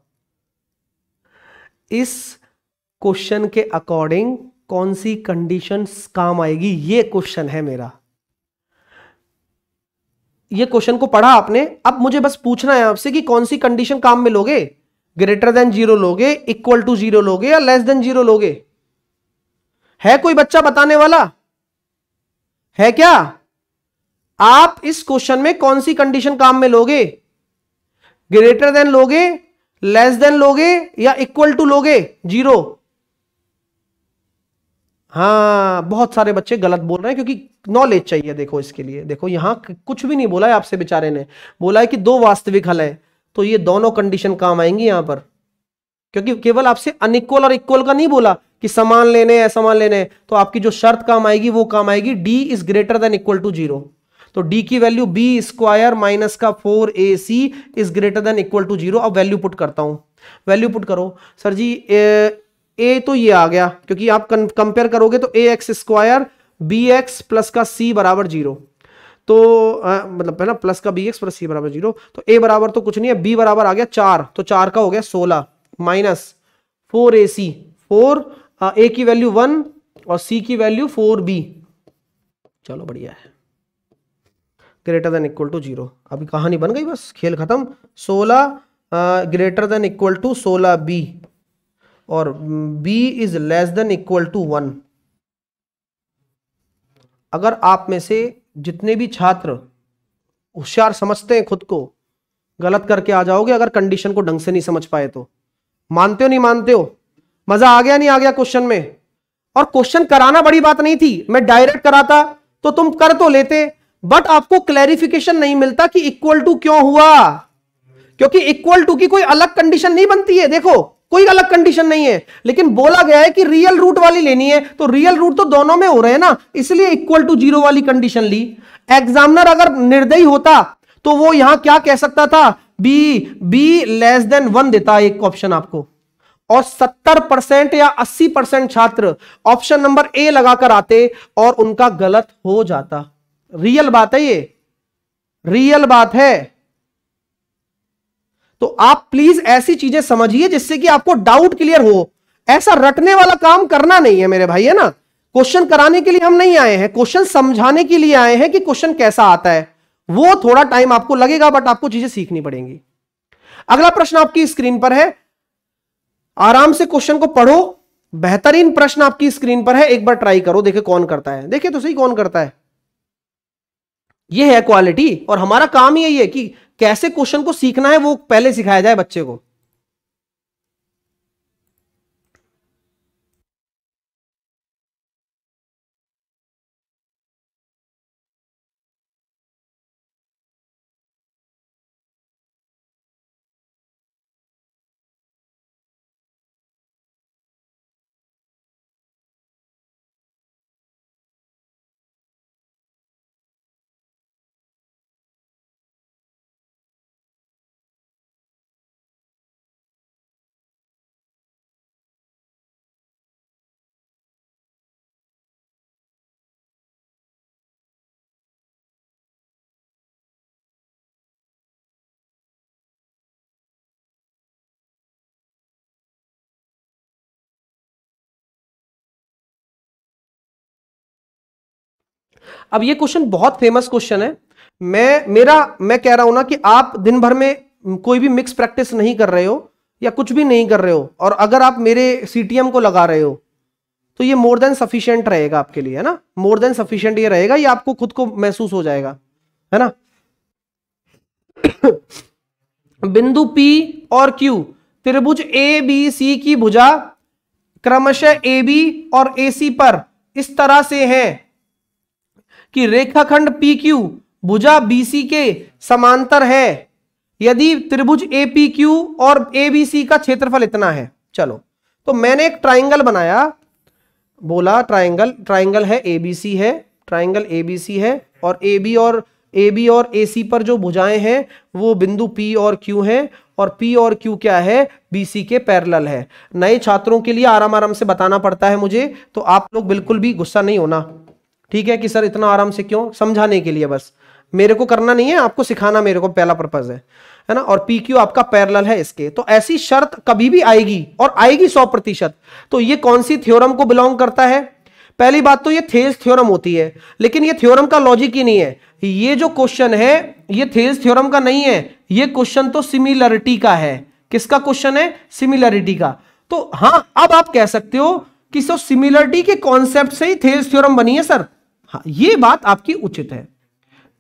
इस क्वेश्चन के अकॉर्डिंग कौन सी कंडीशन काम आएगी ये क्वेश्चन है मेरा ये क्वेश्चन को पढ़ा आपने अब मुझे बस पूछना है आपसे कि कौन सी कंडीशन काम में लोगे ग्रेटर देन जीरो लोगे इक्वल टू जीरो लोगे या लेस देन जीरो लोगे है कोई बच्चा बताने वाला है क्या आप इस क्वेश्चन में कौन सी कंडीशन काम में लोगे ग्रेटर देन लोगे लेस देन लोगे या इक्वल टू लोगे जीरो हाँ बहुत सारे बच्चे गलत बोल रहे हैं क्योंकि नॉलेज चाहिए देखो इसके लिए देखो यहाँ कुछ भी नहीं बोला है आपसे बेचारे ने बोला है कि दो वास्तविक हल है तो ये दोनों कंडीशन काम आएंगी यहां पर क्योंकि केवल आपसे अनिक्वल और इक्वल का नहीं बोला कि समान लेने या समान लेने तो आपकी जो शर्त काम आएगी वो काम आएगी D is greater than equal to zero तो डी की वैल्यू बी स्क्वायर माइनस का four A C is greater than equal to zero अब वैल्यू पुट करता हूं वैल्यू पुट करो सर जी ए, ए तो ये आ गया क्योंकि आप कंपेयर करोगे तो A X square B X plus का सी बराबर जीरो तो आ, मतलब है ना प्लस का बी एक्स प्लस सी बराबर जीरो तो ए बराबर तो कुछ नहीं है बी बराबर आ गया चार तो चार का हो गया सोलह minus four A C four A की वैल्यू वन और सी की वैल्यू फोर बी चलो बढ़िया है greater than equal to zero अभी कहानी बन गई बस खेल खत्म सोलह ग्रेटर देन इक्वल टू सोलह बी और b is less than equal to one अगर आप में से जितने भी छात्र होशियार समझते हैं खुद को गलत करके आ जाओगे अगर कंडीशन को ढंग से नहीं समझ पाए तो मानते हो नहीं मानते हो मजा आ गया नहीं आ गया क्वेश्चन में और क्वेश्चन कराना बड़ी बात नहीं थी मैं डायरेक्ट कराता तो तुम कर तो लेते बट आपको क्लैरिफिकेशन नहीं मिलता कि इक्वल टू क्यों हुआ क्योंकि इक्वल टू की कोई अलग कंडीशन नहीं बनती है देखो कोई अलग कंडीशन नहीं है लेकिन बोला गया है कि रियल रूट वाली लेनी है तो रियल रूट तो दोनों में हो रहे हैं ना इसलिए इक्वल टू जीरो वाली कंडीशन ली एग्जामिनर अगर निर्दयी होता तो वो यहां क्या कह सकता था B B less than one देता एक ऑप्शन आपको और 70 परसेंट या 80 परसेंट छात्र ऑप्शन नंबर ए लगाकर आते और उनका गलत हो जाता रियल बात है ये रियल बात है तो आप प्लीज ऐसी चीजें समझिए जिससे कि आपको डाउट क्लियर हो ऐसा रटने वाला काम करना नहीं है मेरे भाई है ना क्वेश्चन कराने के लिए हम नहीं आए हैं क्वेश्चन समझाने के लिए आए हैं कि क्वेश्चन कैसा आता है वो थोड़ा टाइम आपको लगेगा बट आपको चीजें सीखनी पड़ेंगी अगला प्रश्न आपकी स्क्रीन पर है आराम से क्वेश्चन को पढ़ो बेहतरीन प्रश्न आपकी स्क्रीन पर है एक बार ट्राई करो देखे कौन करता है देखे तो सही कौन करता है यह है क्वालिटी और हमारा काम यही है कि कैसे क्वेश्चन को सीखना है वो पहले सिखाया जाए बच्चे को अब ये क्वेश्चन बहुत फेमस क्वेश्चन है मैं मेरा मैं कह रहा हूं ना कि आप दिन भर में कोई भी मिक्स प्रैक्टिस नहीं कर रहे हो या कुछ भी नहीं कर रहे हो और अगर आप मेरे सी को लगा रहे हो तो ये मोर देन सफिशियंट रहेगा आपके लिए है ना मोर देन सफिशियंट ये रहेगा ये आपको खुद को महसूस हो जाएगा है ना बिंदु पी और क्यू त्रिभुज ए बी सी की भुजा क्रमशः ए बी और ए सी पर इस तरह से है कि रेखाखंड पी क्यू भुजा बीसी के समांतर है यदि त्रिभुज ए पी क्यू और ए बी सी का क्षेत्रफल इतना है चलो तो मैंने एक ट्राइंगल बनाया बोला ट्राइंगल ट्राइंगल है ए बी सी है ट्राइंगल ए बी सी है और ए बी और ए बी और ए सी पर जो भुजाएं हैं वो बिंदु पी और क्यू हैं और पी और क्यू क्या है बी सी के पैरल है नए छात्रों के लिए आराम आराम से बताना पड़ता है मुझे तो आप लोग बिल्कुल भी गुस्सा नहीं होना ठीक है कि सर इतना आराम से क्यों समझाने के लिए बस मेरे को करना नहीं है आपको सिखाना मेरे को पहला पर्पज है है ना और पी क्यू आपका पैरल है इसके तो ऐसी शर्त कभी भी आएगी और आएगी सौ प्रतिशत तो ये कौन सी थ्योरम को बिलोंग करता है पहली बात तो ये थेज थ्योरम होती है लेकिन ये थ्योरम का लॉजिक ही नहीं है ये जो क्वेश्चन है ये थेज थ्योरम का नहीं है ये क्वेश्चन तो सिमिलरिटी का है किसका क्वेश्चन है सिमिलरिटी का तो हाँ अब आप कह सकते हो कि सो सिमिलरिटी के कॉन्सेप्ट से ही थेज थ्योरम बनी है सर हाँ ये बात आपकी उचित है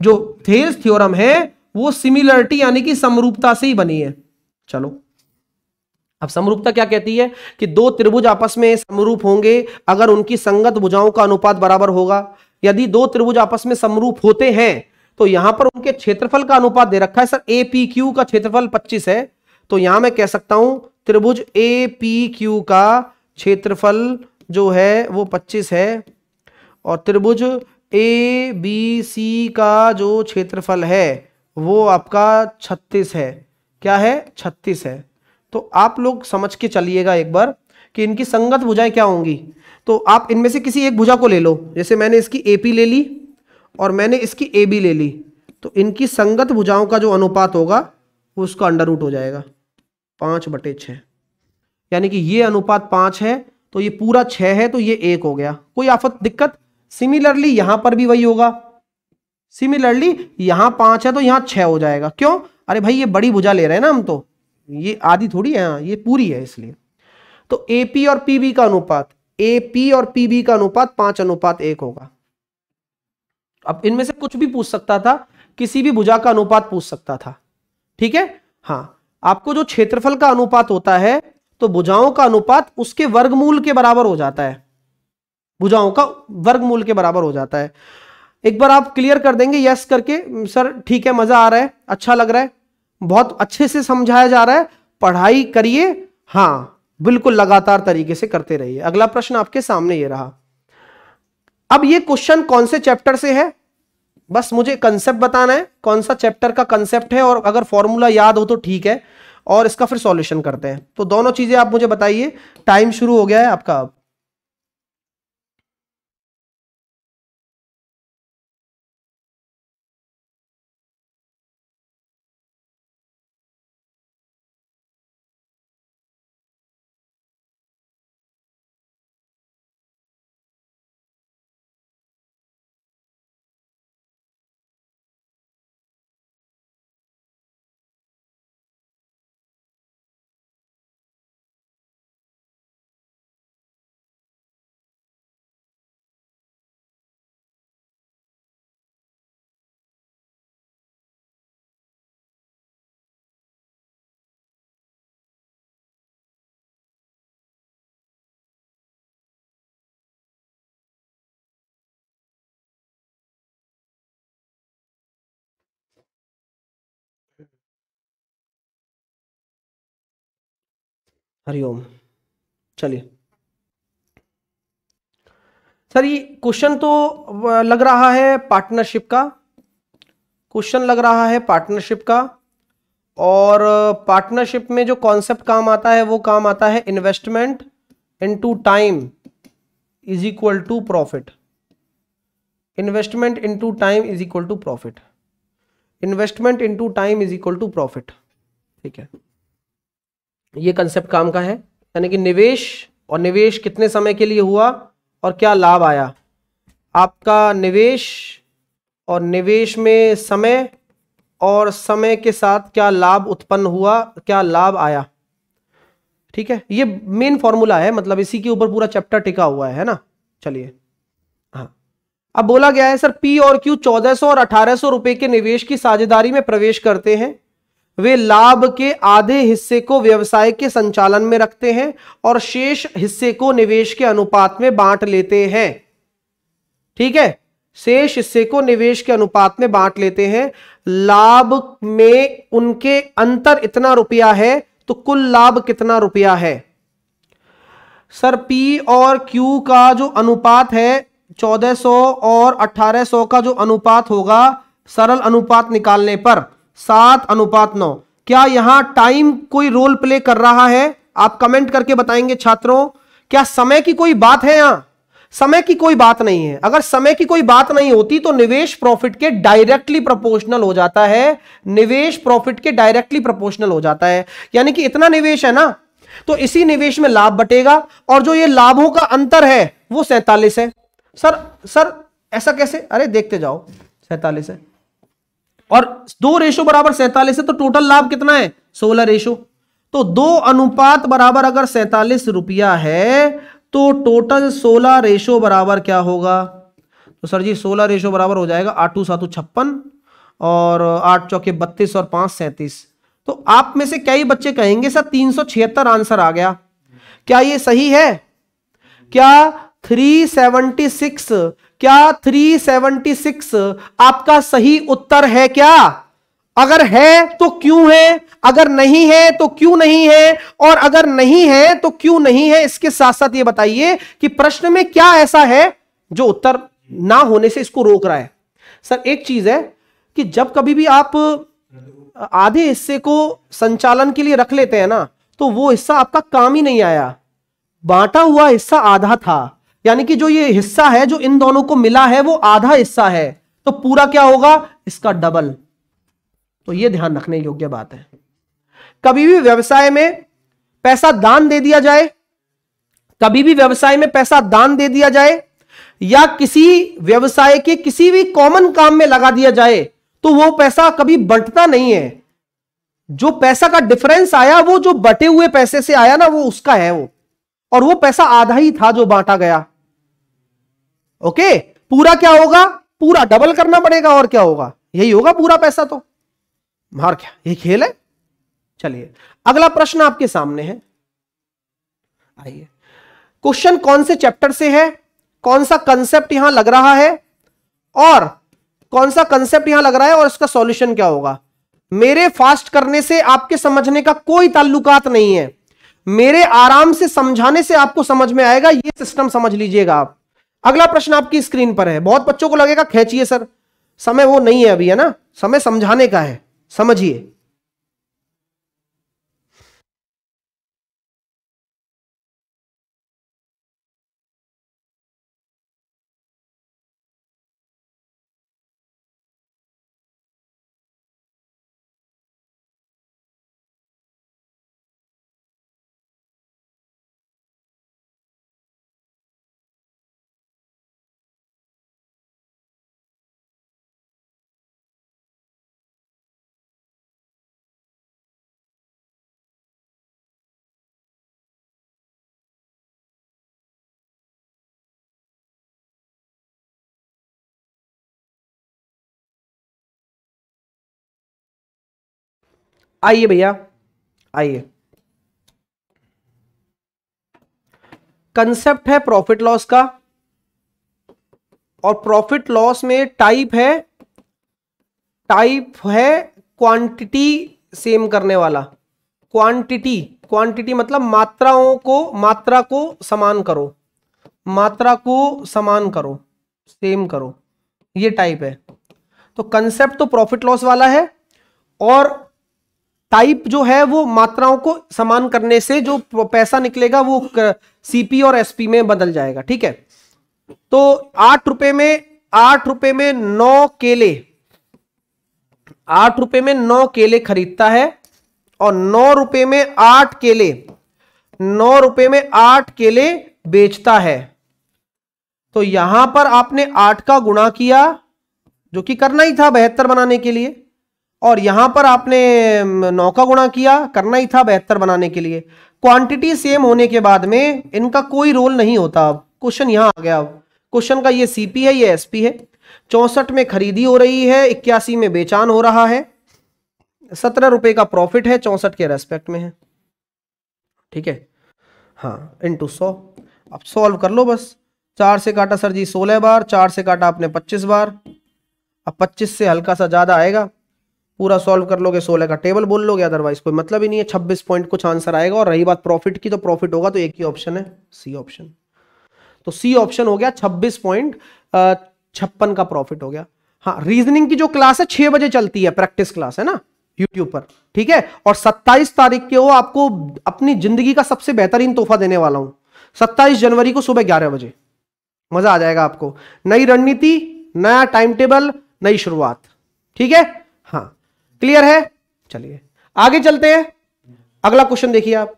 जो थेज थ्योरम है वो सिमिलरिटी यानी कि समरूपता से ही बनी है चलो अब समरूपता क्या कहती है कि दो त्रिभुज आपस में समरूप होंगे अगर उनकी संगत भुजाओं का अनुपात बराबर होगा यदि दो त्रिभुज आपस में समरूप होते हैं तो यहां पर उनके क्षेत्रफल का अनुपात दे रखा है सर ए पी क्यू का क्षेत्रफल 25 है तो यहां मैं कह सकता हूं त्रिभुज ए पी क्यू का क्षेत्रफल जो है वो 25 है और त्रिभुज ए बी सी का जो क्षेत्रफल है वो आपका छत्तीस है क्या है छत्तीस है तो आप लोग समझ के चलिएगा एक बार कि इनकी संगत भुजाएं क्या होंगी तो आप इनमें से किसी एक भुजा को ले लो जैसे मैंने इसकी ए पी ले ली और मैंने इसकी ए बी ले ली तो इनकी संगत भुजाओं का जो अनुपात होगा वो उसका अंडर रूट हो जाएगा पाँच बटे छः यानी कि ये अनुपात पाँच है तो ये पूरा छः है तो ये एक हो गया कोई आफत दिक्कत सिमिलरली यहां पर भी वही होगा सिमिलरली यहां पांच है तो यहां छह हो जाएगा क्यों अरे भाई ये बड़ी भुजा ले रहे हैं ना हम तो ये आधी थोड़ी है हाँ, ये पूरी है इसलिए तो एपी और पीबी का अनुपात एपी और पीबी का अनुपात पांच अनुपात एक होगा अब इनमें से कुछ भी पूछ सकता था किसी भी भुजा का अनुपात पूछ सकता था ठीक है हाँ आपको जो क्षेत्रफल का अनुपात होता है तो भुजाओं का अनुपात उसके वर्गमूल के बराबर हो जाता है भुजाओं का वर्गमूल के बराबर हो जाता है एक बार आप क्लियर कर देंगे यस करके सर ठीक है मजा आ रहा है अच्छा लग रहा है बहुत अच्छे से समझाया जा रहा है पढ़ाई करिए हाँ बिल्कुल लगातार तरीके से करते रहिए अगला प्रश्न आपके सामने ये रहा अब ये क्वेश्चन कौन से चैप्टर से है बस मुझे कंसेप्ट बताना है कौन सा चैप्टर का कंसेप्ट है और अगर फॉर्मूला याद हो तो ठीक है और इसका फिर सॉल्यूशन करते हैं तो दोनों चीजें आप मुझे बताइए टाइम शुरू हो गया है आपका अब हरिओम चलिए सर ये क्वेश्चन तो लग रहा है पार्टनरशिप का क्वेश्चन लग रहा है पार्टनरशिप का और पार्टनरशिप में जो कॉन्सेप्ट काम आता है वो काम आता है investment into time is equal to profit investment into time is equal to profit investment into time is equal to profit ठीक है ये कंसेप्ट काम का है यानी कि निवेश और निवेश कितने समय के लिए हुआ और क्या लाभ आया आपका निवेश और निवेश में समय और समय के साथ क्या लाभ उत्पन्न हुआ क्या लाभ आया ठीक है ये मेन फॉर्मूला है मतलब इसी के ऊपर पूरा चैप्टर टिका हुआ है, ना चलिए हाँ अब बोला गया है सर पी और क्यू 1400 और 1800 रुपए के निवेश की साझेदारी में प्रवेश करते हैं वे लाभ के आधे हिस्से को व्यवसाय के संचालन में रखते हैं और शेष हिस्से को निवेश के अनुपात में बांट लेते हैं ठीक है शेष हिस्से को निवेश के अनुपात में बांट लेते हैं लाभ में उनके अंतर इतना रुपया है तो कुल लाभ कितना रुपया है सर पी और क्यू का जो अनुपात है 1400 और 1800 का जो अनुपात होगा सरल अनुपात निकालने पर सात अनुपात नौ क्या यहां टाइम कोई रोल प्ले कर रहा है आप कमेंट करके बताएंगे छात्रों क्या समय की कोई बात है यहां समय की कोई बात नहीं है अगर समय की कोई बात नहीं होती तो निवेश प्रॉफिट के डायरेक्टली प्रोपोर्शनल हो जाता है निवेश प्रॉफिट के डायरेक्टली प्रोपोर्शनल हो जाता है यानी कि इतना निवेश है ना तो इसी निवेश में लाभ बटेगा और जो ये लाभों का अंतर है वो सैतालीस है सर सर ऐसा कैसे अरे देखते जाओ सैतालीस है और दो रेशो बराबर सैतालीस है तो टोटल लाभ कितना है सोलह रेशो तो दो अनुपात बराबर अगर सैतालीस रुपया है तो टोटल सोलह रेशो बराबर क्या होगा तो सर जी सोलह रेशो बराबर हो जाएगा आठू सातु छप्पन और आठ चौके बत्तीस और पांच सैंतीस तो आप में से कई बच्चे कहेंगे सर तीन सौ छिहत्तर आंसर आ गया क्या ये सही है क्या थ्री सेवनटी सिक्स क्या 376 आपका सही उत्तर है क्या अगर है तो क्यों है अगर नहीं है तो क्यों नहीं है और अगर नहीं है तो क्यों नहीं है इसके साथ साथ ये बताइए कि प्रश्न में क्या ऐसा है जो उत्तर ना होने से इसको रोक रहा है सर एक चीज है कि जब कभी भी आप आधे हिस्से को संचालन के लिए रख लेते हैं ना तो वो हिस्सा आपका काम ही नहीं आया बांटा हुआ हिस्सा आधा था यानी कि जो ये हिस्सा है जो इन दोनों को मिला है वो आधा हिस्सा है तो पूरा क्या होगा इसका डबल तो ये ध्यान रखने योग्य बात है कभी भी व्यवसाय में पैसा दान दे दिया जाए कभी भी व्यवसाय में पैसा दान दे दिया जाए या किसी व्यवसाय के किसी भी कॉमन काम में लगा दिया जाए तो वो पैसा कभी बंटता नहीं है जो पैसा का डिफरेंस आया वो जो बटे हुए पैसे से आया ना वो उसका है वो और वो पैसा आधा ही था जो बांटा गया ओके पूरा क्या होगा पूरा डबल करना पड़ेगा और क्या होगा यही होगा पूरा पैसा तो मार क्या ये खेल है चलिए अगला प्रश्न आपके सामने है आइए क्वेश्चन कौन से चैप्टर से है कौन सा कंसेप्ट यहां लग रहा है और कौन सा कंसेप्ट यहां लग रहा है और इसका सॉल्यूशन क्या होगा मेरे फास्ट करने से आपके समझने का कोई ताल्लुकात नहीं है मेरे आराम से समझाने से आपको समझ में आएगा ये सिस्टम समझ लीजिएगा आप अगला प्रश्न आपकी स्क्रीन पर है बहुत बच्चों को लगेगा खेचिए सर समय वो नहीं है अभी है ना समय समझाने का है समझिए आइए भैया आइए कंसेप्ट है प्रॉफिट लॉस का और प्रॉफिट लॉस में टाइप है टाइप है क्वांटिटी सेम करने वाला क्वांटिटी क्वांटिटी मतलब मात्राओं को मात्रा को समान करो मात्रा को समान करो सेम करो ये टाइप है तो कंसेप्ट तो प्रॉफिट लॉस वाला है और टाइप जो है वो मात्राओं को समान करने से जो पैसा निकलेगा वो सीपी और एसपी में बदल जाएगा ठीक है तो आठ रुपए में आठ रुपए में नौ केले आठ रुपए में नौ केले खरीदता है और नौ रुपए में आठ केले नौ रुपए में आठ केले बेचता है तो यहां पर आपने आठ का गुणा किया जो कि करना ही था बेहतर बनाने के लिए और यहां पर आपने नौ का गुणा किया करना ही था बेहतर बनाने के लिए क्वांटिटी सेम होने के बाद में इनका कोई रोल नहीं होता अब क्वेश्चन यहां आ गया अब क्वेश्चन का ये सीपी है ये एसपी है चौसठ में खरीदी हो रही है इक्यासी में बेचान हो रहा है सत्रह रुपए का प्रॉफिट है चौसठ के रेस्पेक्ट में है ठीक है हाँ इंटू सौ अब सॉल्व कर लो बस चार से काटा सर जी सोलह बार चार से काटा आपने पच्चीस बार अब पच्चीस से हल्का सा ज्यादा आएगा पूरा सॉल्व कर लोगे सोलह का टेबल बोल लोगे अदरवाइज कोई मतलब ही नहीं है छब्बीस पॉइंट कुछ आंसर आएगा और रही बात प्रॉफिट की तो प्रॉफिट होगा तो एक ही ऑप्शन है सी ऑप्शन तो सी ऑप्शन हो गया छब्बीस पॉइंट छप्पन का प्रॉफिट हो गया हाँ रीजनिंग की जो क्लास है छह बजे चलती है प्रैक्टिस क्लास है ना यूट्यूब पर ठीक है और सत्ताईस तारीख के वो आपको अपनी जिंदगी का सबसे बेहतरीन तोहफा देने वाला हूं सत्ताईस जनवरी को सुबह ग्यारह बजे मजा आ जाएगा आपको नई रणनीति नया टाइम टेबल नई शुरुआत ठीक है क्लियर है चलिए आगे चलते हैं अगला क्वेश्चन देखिए आप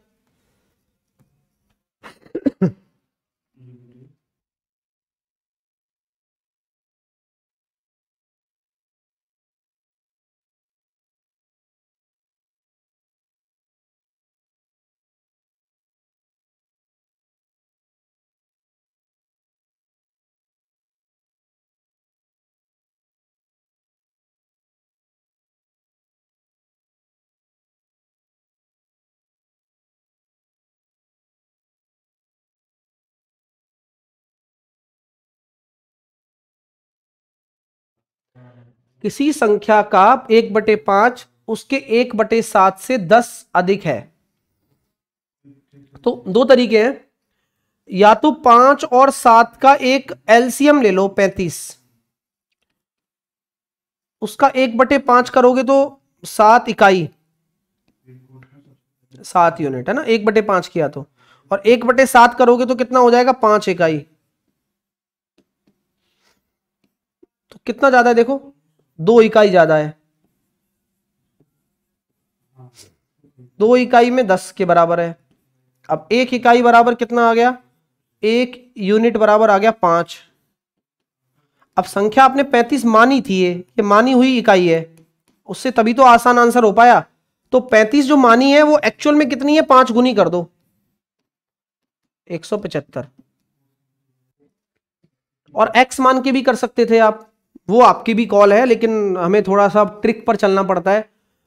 किसी संख्या का एक बटे पांच उसके एक बटे सात से दस अधिक है तो दो तरीके हैं या तो पांच और सात का एक एलसीएम ले लो पैंतीस उसका एक बटे पांच करोगे तो सात इकाई सात यूनिट है ना एक बटे पांच किया तो और एक बटे सात करोगे तो कितना हो जाएगा पांच इकाई कितना ज्यादा है देखो दो इकाई ज्यादा है दो इकाई में दस के बराबर है अब एक इकाई बराबर कितना आ गया एक यूनिट बराबर आ गया पांच अब संख्या आपने पैंतीस मानी थी ये मानी हुई इकाई है उससे तभी तो आसान आंसर हो पाया तो पैंतीस जो मानी है वो एक्चुअल में कितनी है पांच गुनी कर दो एक सौ पचहत्तर और एक्स मान के भी कर सकते थे आप वो आपकी भी कॉल है लेकिन हमें थोड़ा सा ट्रिक पर चलना पड़ता है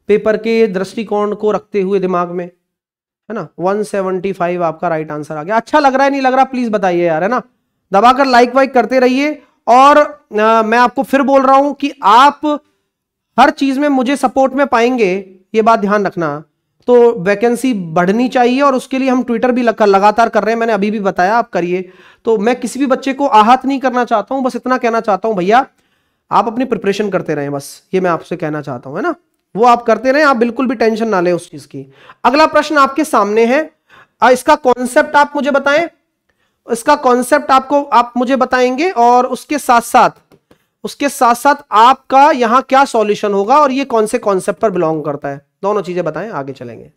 पेपर के दृष्टिकोण को रखते हुए दिमाग में है ना 175 आपका राइट आंसर आ गया अच्छा लग रहा है नहीं लग रहा प्लीज बताइए यार है ना दबाकर लाइक वाइक करते रहिए और आ, मैं आपको फिर बोल रहा हूं कि आप हर चीज में मुझे सपोर्ट में पाएंगे ये बात ध्यान रखना तो वैकेंसी बढ़नी चाहिए और उसके लिए हम ट्विटर भी लगातार कर रहे हैं मैंने अभी भी बताया आप करिए तो मैं किसी भी बच्चे को आहत नहीं करना चाहता हूं बस इतना कहना चाहता हूं भैया आप अपनी प्रिपरेशन करते रहें बस ये मैं आपसे कहना चाहता हूं है ना वो आप करते रहें आप बिल्कुल भी टेंशन ना लें उस चीज की अगला प्रश्न आपके सामने है इसका कॉन्सेप्ट आप मुझे बताएं इसका कॉन्सेप्ट आपको आप मुझे बताएंगे और उसके साथ साथ उसके साथ साथ आपका यहां क्या सॉल्यूशन होगा और ये कौन से कॉन्सेप्ट पर बिलोंग करता है दोनों चीजें बताएं आगे चलेंगे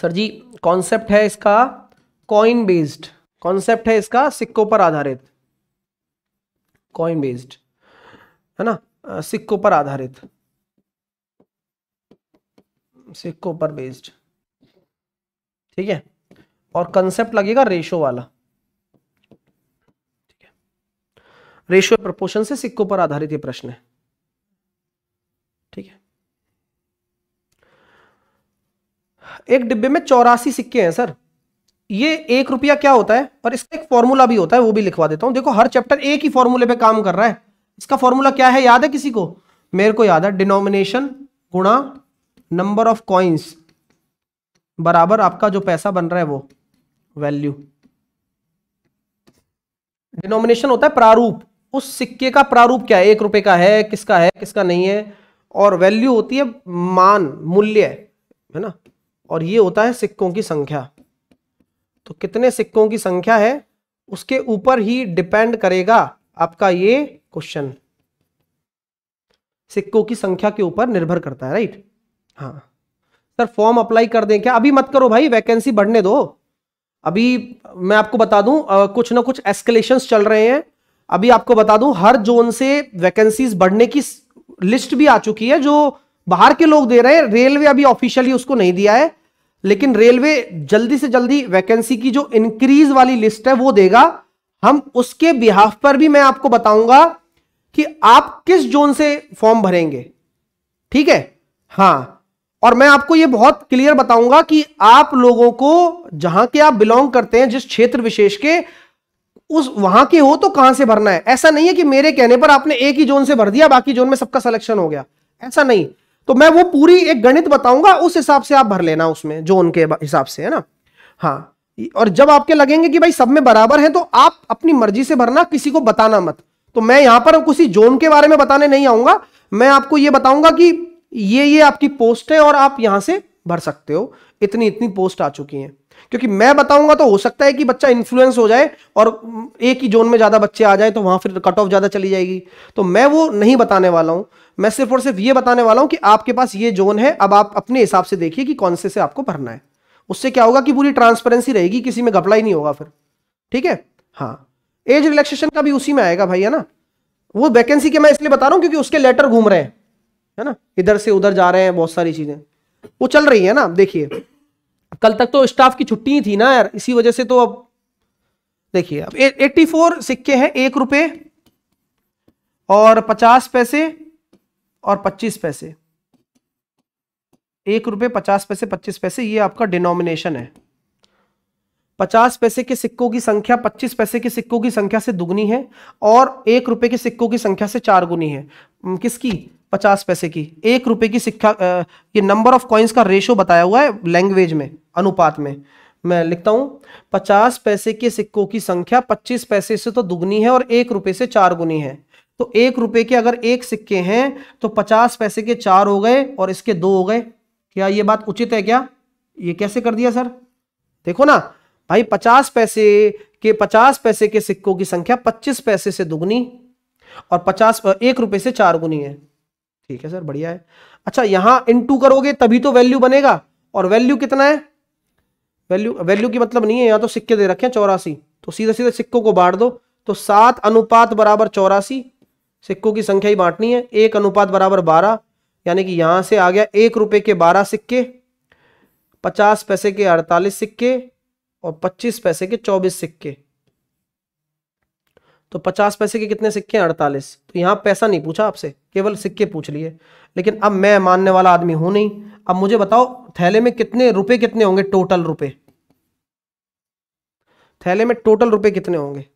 सर जी कॉन्सेप्ट है इसका कॉइन बेस्ड कॉन्सेप्ट है इसका सिक्कों पर आधारित कॉइन बेस्ड है ना सिक्कों पर आधारित सिक्कों पर बेस्ड ठीक है और कंसेप्ट लगेगा रेशो वाला ठीक है रेशो प्रपोर्शन से सिक्कों पर आधारित ये प्रश्न है एक डिब्बे में चौरासी सिक्के हैं सर ये एक रुपया क्या होता है और इसका एक फॉर्मूला भी होता है वो भी लिखवा देता हूं देखो हर चैप्टर एक ही फॉर्मूले पे काम कर रहा है इसका फॉर्मूला क्या है याद है किसी को मेरे को याद है डिनोमिनेशन गुणा नंबर ऑफ कॉइन्स बराबर आपका जो पैसा बन रहा है वो वैल्यू डिनोमिनेशन होता है प्रारूप उस सिक्के का प्रारूप क्या है एक रुपए का है किसका है किसका नहीं है और वैल्यू होती है मान मूल्य है ना और ये होता है सिक्कों की संख्या तो कितने सिक्कों की संख्या है उसके ऊपर ही डिपेंड करेगा आपका ये क्वेश्चन सिक्कों की संख्या के ऊपर निर्भर करता है राइट हाँ सर फॉर्म अप्लाई कर दें क्या अभी मत करो भाई वैकेंसी बढ़ने दो अभी मैं आपको बता दूं आ, कुछ ना कुछ एस्केलेशन चल रहे हैं अभी आपको बता दूं हर जोन से वैकेंसीज बढ़ने की लिस्ट भी आ चुकी है जो बाहर के लोग दे रहे हैं रेलवे अभी ऑफिशियली उसको नहीं दिया है लेकिन रेलवे जल्दी से जल्दी वैकेंसी की जो इंक्रीज वाली लिस्ट है वो देगा हम उसके बिहाफ पर भी मैं आपको बताऊंगा कि आप किस जोन से फॉर्म भरेंगे ठीक है हाँ और मैं आपको यह बहुत क्लियर बताऊंगा कि आप लोगों को जहां के आप बिलोंग करते हैं जिस क्षेत्र विशेष के उस वहां के हो तो कहां से भरना है ऐसा नहीं है कि मेरे कहने पर आपने एक ही जोन से भर दिया बाकी जोन में सबका सिलेक्शन हो गया ऐसा नहीं तो मैं वो पूरी एक गणित बताऊंगा उस हिसाब से आप भर लेना उसमें जो उनके हिसाब से है ना हाँ और जब आपके लगेंगे कि भाई सब में बराबर है तो आप अपनी मर्जी से भरना किसी को बताना मत तो मैं यहां पर किसी जोन के बारे में बताने नहीं आऊंगा मैं आपको ये बताऊंगा कि ये ये आपकी पोस्ट है और आप यहां से भर सकते हो इतनी इतनी पोस्ट आ चुकी हैं क्योंकि मैं बताऊंगा तो हो सकता है कि बच्चा इन्फ्लुएंस हो जाए और एक ही जोन में ज़्यादा बच्चे आ जाए तो वहां फिर कट ऑफ ज़्यादा चली जाएगी तो मैं वो नहीं बताने वाला हूं मैं सिर्फ और सिर्फ ये बताने वाला हूं कि आपके पास ये जोन है अब आप अपने हिसाब से देखिए कि कौन से से आपको भरना है उससे क्या होगा कि पूरी ट्रांसपेरेंसी रहेगी किसी में घपला ही नहीं होगा फिर ठीक है हाँ एज रिलैक्सेशन का भी उसी में आएगा भाई है ना वो वैकेंसी के मैं इसलिए बता रहा हूं क्योंकि उसके लेटर घूम रहे हैं है ना इधर से उधर जा रहे हैं बहुत सारी चीज़ें वो चल रही है ना देखिए कल तक तो स्टाफ की छुट्टी थी ना यार इसी वजह से तो अब देखिए अब एट्टी फोर सिक्के हैं एक रुपए और पचास पैसे और पच्चीस पैसे एक रुपये पचास पैसे पच्चीस पैसे ये आपका डिनोमिनेशन है पचास पैसे के सिक्कों की संख्या पच्चीस पैसे के सिक्कों की संख्या से दुगनी है और एक रुपए के सिक्कों की संख्या से चार गुनी है किसकी पचास पैसे की एक रुपए की सिक्का ये नंबर ऑफ कॉइन्स का रेशो बताया हुआ है लैंग्वेज में अनुपात में मैं लिखता हूं पचास पैसे के सिक्कों की संख्या पच्चीस पैसे से तो दुगनी है और एक रुपए से चार गुनी है तो एक रुपए के अगर एक सिक्के हैं तो पचास पैसे के चार हो गए और इसके दो हो गए क्या ये बात उचित है क्या ये कैसे कर दिया सर देखो ना भाई पचास पैसे के पचास पैसे के सिक्कों की संख्या पच्चीस पैसे से दुगनी और पचास एक रुपए से चार गुनी है ठीक है सर बढ़िया है अच्छा यहां इन करोगे तभी तो वैल्यू बनेगा और वैल्यू कितना है वैल्यू वैल्यू की मतलब नहीं है यहां तो सिक्के दे रखे हैं चौरासी तो सीधे सीधे सिक्कों को बांट दो तो सात अनुपात बराबर चौरासी सिक्कों की संख्या ही बांटनी है एक अनुपात बराबर बारह यानी कि यहां से आ गया एक रुपए के बारह सिक्के पचास पैसे के अड़तालीस सिक्के और पच्चीस पैसे के चौबीस सिक्के तो पचास पैसे के कितने सिक्के हैं अड़तालीस तो यहाँ पैसा नहीं पूछा आपसे केवल सिक्के पूछ लिए लेकिन अब मैं मानने वाला आदमी हूं नहीं अब मुझे बताओ थैले में कितने रुपए कितने होंगे टोटल रुपए थैले में टोटल रुपए कितने होंगे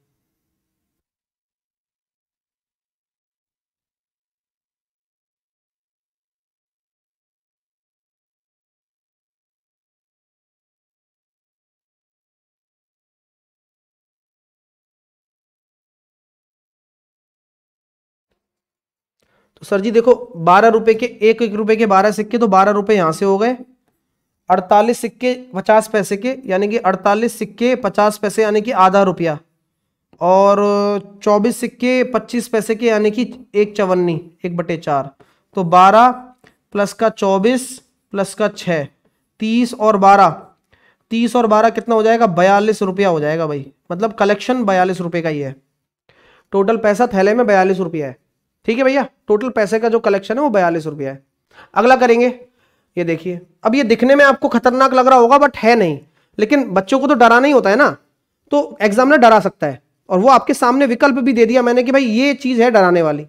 तो सर जी देखो बारह रुपए के एक एक रुपए के बारह सिक्के तो बारह रुपए यहाँ से हो गए अड़तालीस सिक्के पचास पैसे के यानी कि अड़तालीस सिक्के पचास पैसे यानी कि आधा रुपया और चौबीस सिक्के पच्चीस पैसे के यानी कि एक चवन्नी एक बटे चार तो बारह प्लस का चौबीस प्लस का छः तीस और बारह तीस और बारह कितना हो जाएगा बयालीस रुपया हो जाएगा भाई मतलब कलेक्शन बयालीस रुपये का ही है टोटल पैसा थैले में बयालीस रुपया है ठीक है भैया टोटल पैसे का जो कलेक्शन है वो बयालीस रुपया है अगला करेंगे ये देखिए अब ये दिखने में आपको खतरनाक लग रहा होगा बट है नहीं लेकिन बच्चों को तो डरा नहीं होता है ना तो एग्जाम ने डरा सकता है और वो आपके सामने विकल्प भी दे दिया मैंने कि भाई ये चीज़ है डराने वाली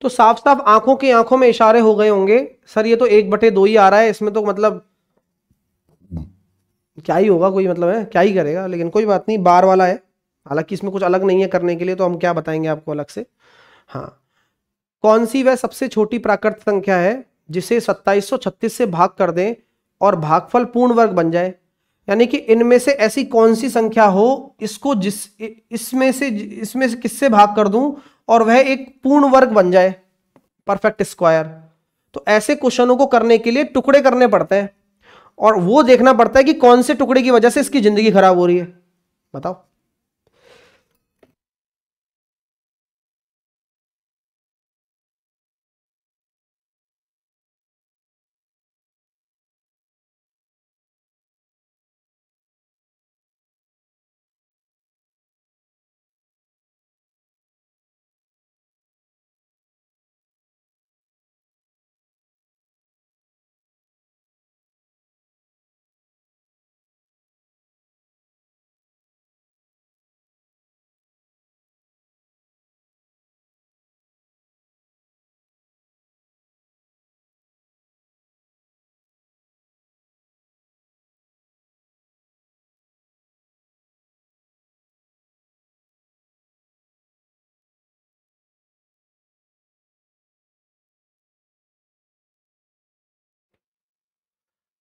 तो साफ साफ आंखों की आंखों में इशारे हो गए होंगे सर ये तो एक बटे दो ही आ रहा है इसमें तो मतलब क्या ही होगा कोई मतलब है क्या ही करेगा लेकिन कोई बात नहीं बार वाला है हालांकि इसमें कुछ अलग नहीं है करने के लिए तो हम क्या बताएंगे आपको अलग से हाँ कौन सी वह सबसे छोटी प्राकृतिक संख्या है जिसे सत्ताईस से भाग कर दें और भागफल पूर्ण वर्ग बन जाए यानी कि इनमें से ऐसी कौन सी संख्या हो इसको जिस इसमें से इसमें से किससे भाग कर दूं और वह एक पूर्ण वर्ग बन जाए परफेक्ट स्क्वायर तो ऐसे क्वेश्चनों को करने के लिए टुकड़े करने पड़ते हैं और वो देखना पड़ता है कि कौन से टुकड़े की वजह से इसकी जिंदगी खराब हो रही है बताओ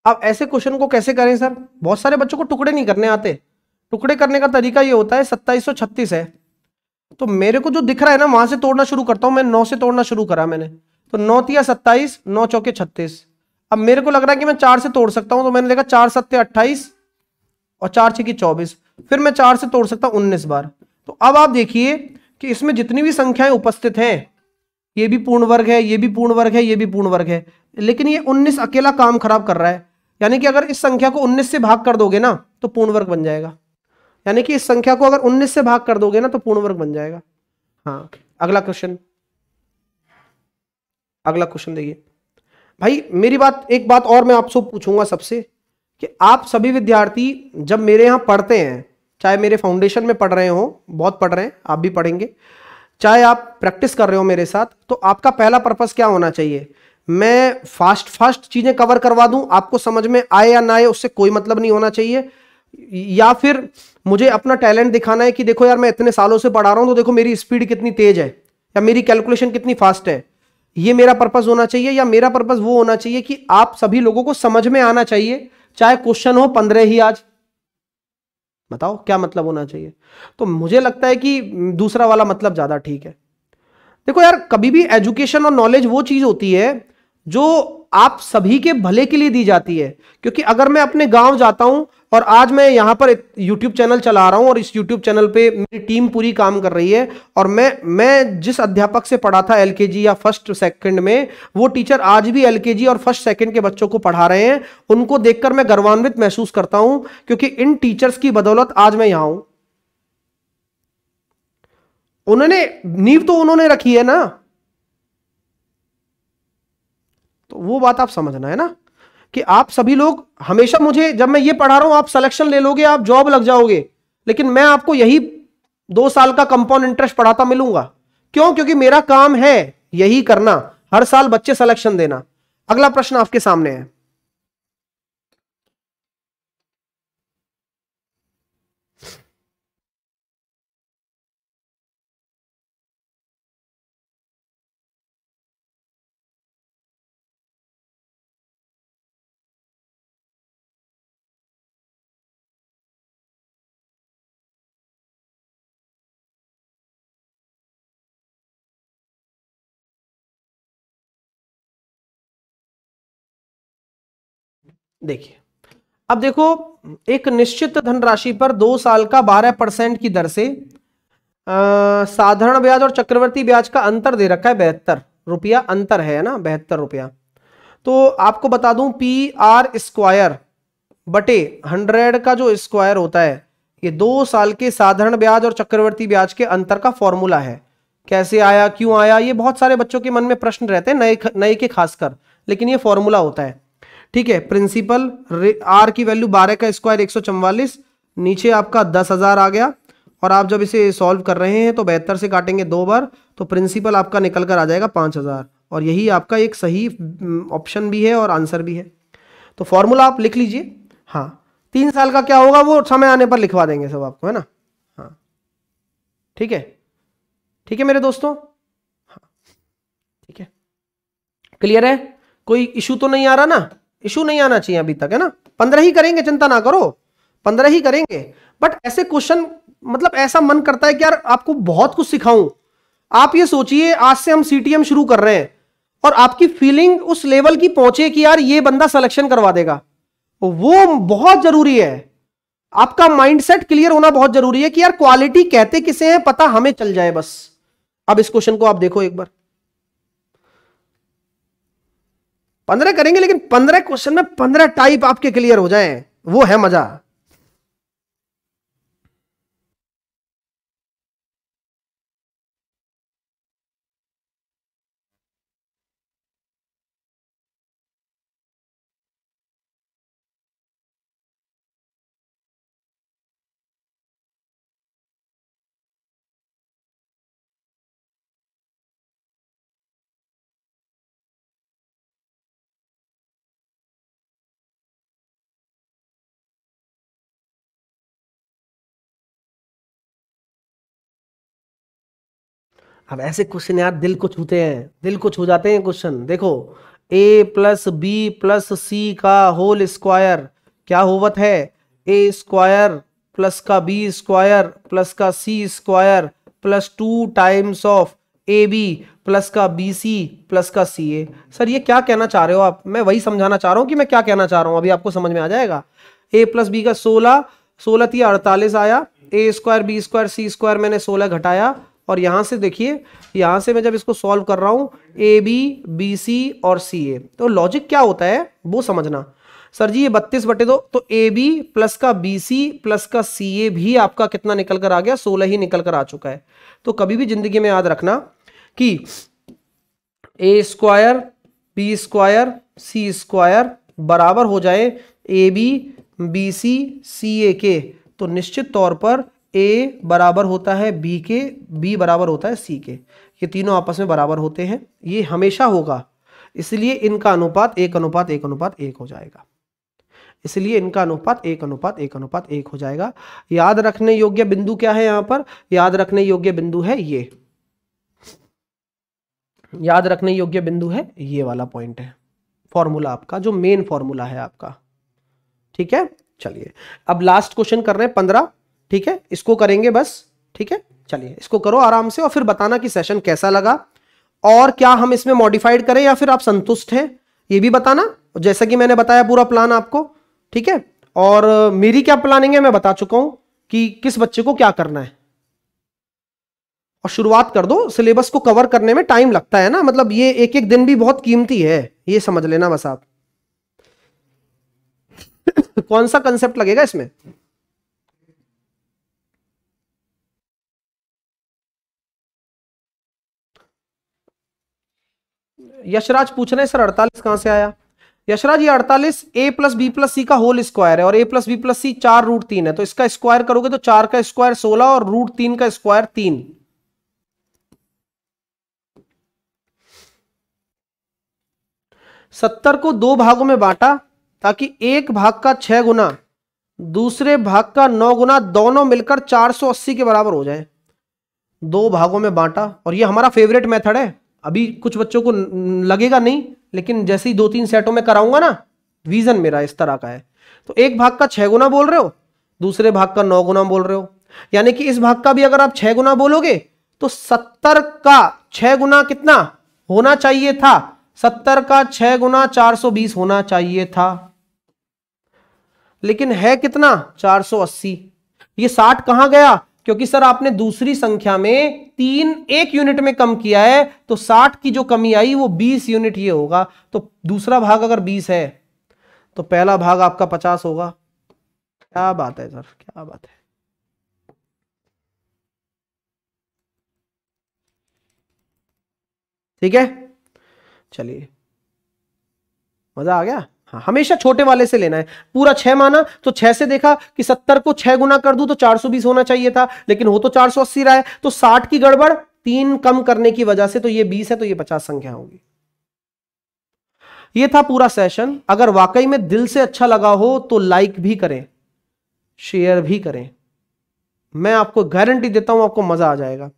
अब ऐसे क्वेश्चन को कैसे करें सर बहुत सारे बच्चों को टुकड़े नहीं करने आते टुकड़े करने का तरीका ये होता है सत्ताईस है तो मेरे को जो दिख रहा है ना वहां से तोड़ना शुरू करता हूं मैं नौ से तोड़ना शुरू करा मैंने तो नौ तिया सत्ताईस नौ चौके छत्तीस अब मेरे को लग रहा है कि मैं चार से तोड़ सकता हूं तो मैंने देखा चार सत्य अट्ठाईस और चार छ की चौबीस फिर मैं चार से तोड़ सकता हूं उन्नीस बार तो अब आप देखिए कि इसमें जितनी भी संख्याएं उपस्थित हैं ये भी पूर्ण वर्ग है ये भी पूर्ण वर्ग है ये भी पूर्ण वर्ग है लेकिन ये उन्नीस अकेला काम खराब कर रहा है यानी कि अगर इस संख्या को 19 से भाग कर दोगे ना तो पूर्ण वर्ग बन जाएगा यानी कि इस संख्या को अगर 19 से भाग कर दोगे ना तो पूर्ण वर्ग बन जाएगा हाँ अगला क्वेश्चन अगला क्वेश्चन देखिए भाई मेरी बात एक बात और मैं आपसे पूछूंगा सबसे कि आप सभी विद्यार्थी जब मेरे यहां पढ़ते हैं चाहे मेरे फाउंडेशन में पढ़ रहे हो बहुत पढ़ रहे हैं आप भी पढ़ेंगे चाहे आप प्रैक्टिस कर रहे हो मेरे साथ तो आपका पहला पर्पस क्या होना चाहिए मैं फास्ट फास्ट चीजें कवर करवा दूं आपको समझ में आए या ना आए उससे कोई मतलब नहीं होना चाहिए या फिर मुझे अपना टैलेंट दिखाना है कि देखो यार मैं इतने सालों से पढ़ा रहा हूं तो देखो मेरी स्पीड कितनी तेज है या मेरी कैलकुलेशन कितनी फास्ट है ये मेरा पर्पज होना चाहिए या मेरा पर्पज वो होना चाहिए कि आप सभी लोगों को समझ में आना चाहिए चाहे क्वेश्चन हो पंद्रह ही आज बताओ क्या मतलब होना चाहिए तो मुझे लगता है कि दूसरा वाला मतलब ज्यादा ठीक है देखो यार कभी भी एजुकेशन और नॉलेज वो चीज होती है जो आप सभी के भले के लिए दी जाती है क्योंकि अगर मैं अपने गांव जाता हूं और आज मैं यहां पर YouTube चैनल चला रहा हूं और इस YouTube चैनल पे मेरी टीम पूरी काम कर रही है और मैं मैं जिस अध्यापक से पढ़ा था एल या फर्स्ट सेकंड में वो टीचर आज भी एल और फर्स्ट सेकंड के बच्चों को पढ़ा रहे हैं उनको देखकर मैं गर्वान्वित महसूस करता हूं क्योंकि इन टीचर्स की बदौलत आज मैं यहां हूं उन्होंने नींव तो उन्होंने रखी है ना तो वो बात आप समझना है ना कि आप सभी लोग हमेशा मुझे जब मैं ये पढ़ा रहा हूं आप सिलेक्शन ले लोगे आप जॉब लग जाओगे लेकिन मैं आपको यही दो साल का कंपाउंड इंटरेस्ट पढ़ाता मिलूंगा क्यों क्योंकि मेरा काम है यही करना हर साल बच्चे सिलेक्शन देना अगला प्रश्न आपके सामने है देखिए अब देखो एक निश्चित धनराशि पर दो साल का बारह परसेंट की दर से साधारण ब्याज और चक्रवर्ती ब्याज का अंतर दे रखा है बेहतर रुपया अंतर है ना बेहतर रुपया तो आपको बता दूं पी आर स्क्वायर बटे हंड्रेड का जो स्क्वायर होता है ये दो साल के साधारण ब्याज और चक्रवर्ती ब्याज के अंतर का फॉर्मूला है कैसे आया क्यों आया ये बहुत सारे बच्चों के मन में प्रश्न रहते हैं नए नए के खासकर लेकिन ये फॉर्मूला होता है ठीक है प्रिंसिपल आर की वैल्यू बारह का स्क्वायर एक नीचे आपका दस हजार आ गया और आप जब इसे सॉल्व कर रहे हैं तो बेहतर से काटेंगे दो बार तो प्रिंसिपल आपका निकल कर आ जाएगा पांच हज़ार और यही आपका एक सही ऑप्शन हम्म, भी है और आंसर भी है तो फॉर्मूला आप लिख लीजिए हाँ तीन साल का क्या होगा वो समय आने पर लिखवा देंगे सब आपको है ना हाँ ठीक है ठीक है मेरे दोस्तों हाँ ठीक है क्लियर है कोई इशू तो नहीं आ रहा ना इशू नहीं आना चाहिए अभी तक है ना पंद्रह ही करेंगे चिंता ना करो पंद्रह ही करेंगे बट ऐसे क्वेश्चन मतलब ऐसा मन करता है कि यार आपको बहुत कुछ सिखाऊं आप ये सोचिए आज से हम सी शुरू कर रहे हैं और आपकी फीलिंग उस लेवल की पहुंचे कि यार ये बंदा सिलेक्शन करवा देगा वो बहुत जरूरी है आपका माइंडसेट क्लियर होना बहुत जरूरी है कि यार क्वालिटी कहते किसे हैं पता हमें चल जाए बस अब इस क्वेश्चन को आप देखो एक बार पंद्रह करेंगे लेकिन पंद्रह क्वेश्चन में पंद्रह टाइप आपके क्लियर हो जाए वो है मजा अब ऐसे क्वेश्चन यार दिल को छूते हैं दिल को छू जाते हैं क्वेश्चन देखो A plus B plus C का होल स्क्वायर क्या होवत है ए स्क्वायर प्लस का बी स्क्वायर प्लस का C square plus two times of A B plus का बी सी प्लस का सी ए सर ये क्या कहना चाह रहे हो आप मैं वही समझाना चाह रहा हूँ कि मैं क्या कहना चाह रहा हूँ अभी आपको समझ में आ जाएगा ए प्लस बी का सोलह सोलह थी अड़तालीस आया A square B square C square मैंने सोलह घटाया और यहाँ से देखिए यहाँ से मैं जब इसको सॉल्व कर रहा हूँ ए बी बी सी और सी ए तो लॉजिक क्या होता है वो समझना सर जी ये बत्तीस बटे दो तो ए बी प्लस का बी सी प्लस का सी ए भी आपका कितना निकल कर आ गया सोलह ही निकल कर आ चुका है तो कभी भी जिंदगी में याद रखना कि A square B square C square बराबर हो जाए ए बी बी सी सी ए के तो निश्चित तौर पर ए बराबर होता है बी के बी बराबर होता है सी के ये तीनों आपस में बराबर होते हैं ये हमेशा होगा इसलिए इनका अनुपात एक अनुपात एक अनुपात एक हो जाएगा इसलिए इनका अनुपात एक अनुपात एक अनुपात एक हो जाएगा याद रखने योग्य बिंदु क्या है यहां पर याद रखने योग्य बिंदु है ये याद रखने योग्य बिंदु है ये वाला पॉइंट है फॉर्मूला आपका जो मेन फॉर्मूला है आपका ठीक है चलिए अब लास्ट क्वेश्चन कर रहे हैं पंद्रह ठीक है इसको करेंगे बस ठीक है चलिए इसको करो आराम से और फिर बताना कि सेशन कैसा लगा और क्या हम इसमें मॉडिफाइड करें या फिर आप संतुष्ट हैं ये भी बताना जैसा कि मैंने बताया पूरा प्लान आपको ठीक है और मेरी क्या प्लानिंग है मैं बता चुका हूं कि किस बच्चे को क्या करना है और शुरुआत कर दो सिलेबस को कवर करने में टाइम लगता है ना मतलब ये एक एक दिन भी बहुत कीमती है ये समझ लेना बस आप कौन सा कंसेप्ट लगेगा इसमें यशराज पूछ रहे हैं सर अड़तालीस कहां से आया यशराज ये अड़तालीस A plus B plus C का होल स्क्वायर है और A plus B plus C चार रूट तीन है तो इसका स्क्वायर करोगे तो चार का स्क्वायर सोलह और रूट तीन का स्क्वायर तीन सत्तर को दो भागों में बांटा ताकि एक भाग का छह गुना दूसरे भाग का नौ गुना दोनों मिलकर 480 के बराबर हो जाए दो भागों में बांटा और ये हमारा फेवरेट मेथड है अभी कुछ बच्चों को लगेगा नहीं लेकिन जैसे ही दो तीन सेटों में कराऊंगा ना विजन मेरा इस तरह का है तो एक भाग का छह गुना बोल रहे हो दूसरे भाग का नौ गुना बोल रहे हो यानी कि इस भाग का भी अगर आप छह गुना बोलोगे तो सत्तर का छह गुना कितना होना चाहिए था सत्तर का छह गुना चार सौ बीस होना चाहिए था लेकिन है कितना चार सौ अस्सी ये साठ कहां गया क्योंकि सर आपने दूसरी संख्या में तीन एक यूनिट में कम किया है तो साठ की जो कमी आई वो बीस यूनिट ये होगा तो दूसरा भाग अगर बीस है तो पहला भाग आपका पचास होगा क्या बात है सर क्या बात है ठीक है चलिए मजा आ गया हाँ हमेशा छोटे वाले से लेना है पूरा छह माना तो छह से देखा कि सत्तर को छह गुना कर दू तो चार सौ बीस होना चाहिए था लेकिन हो तो चार सौ अस्सी रहा है तो साठ की गड़बड़ तीन कम करने की वजह से तो ये बीस है तो ये पचास संख्या होगी ये था पूरा सेशन अगर वाकई में दिल से अच्छा लगा हो तो लाइक भी करें शेयर भी करें मैं आपको गारंटी देता हूं आपको मजा आ जाएगा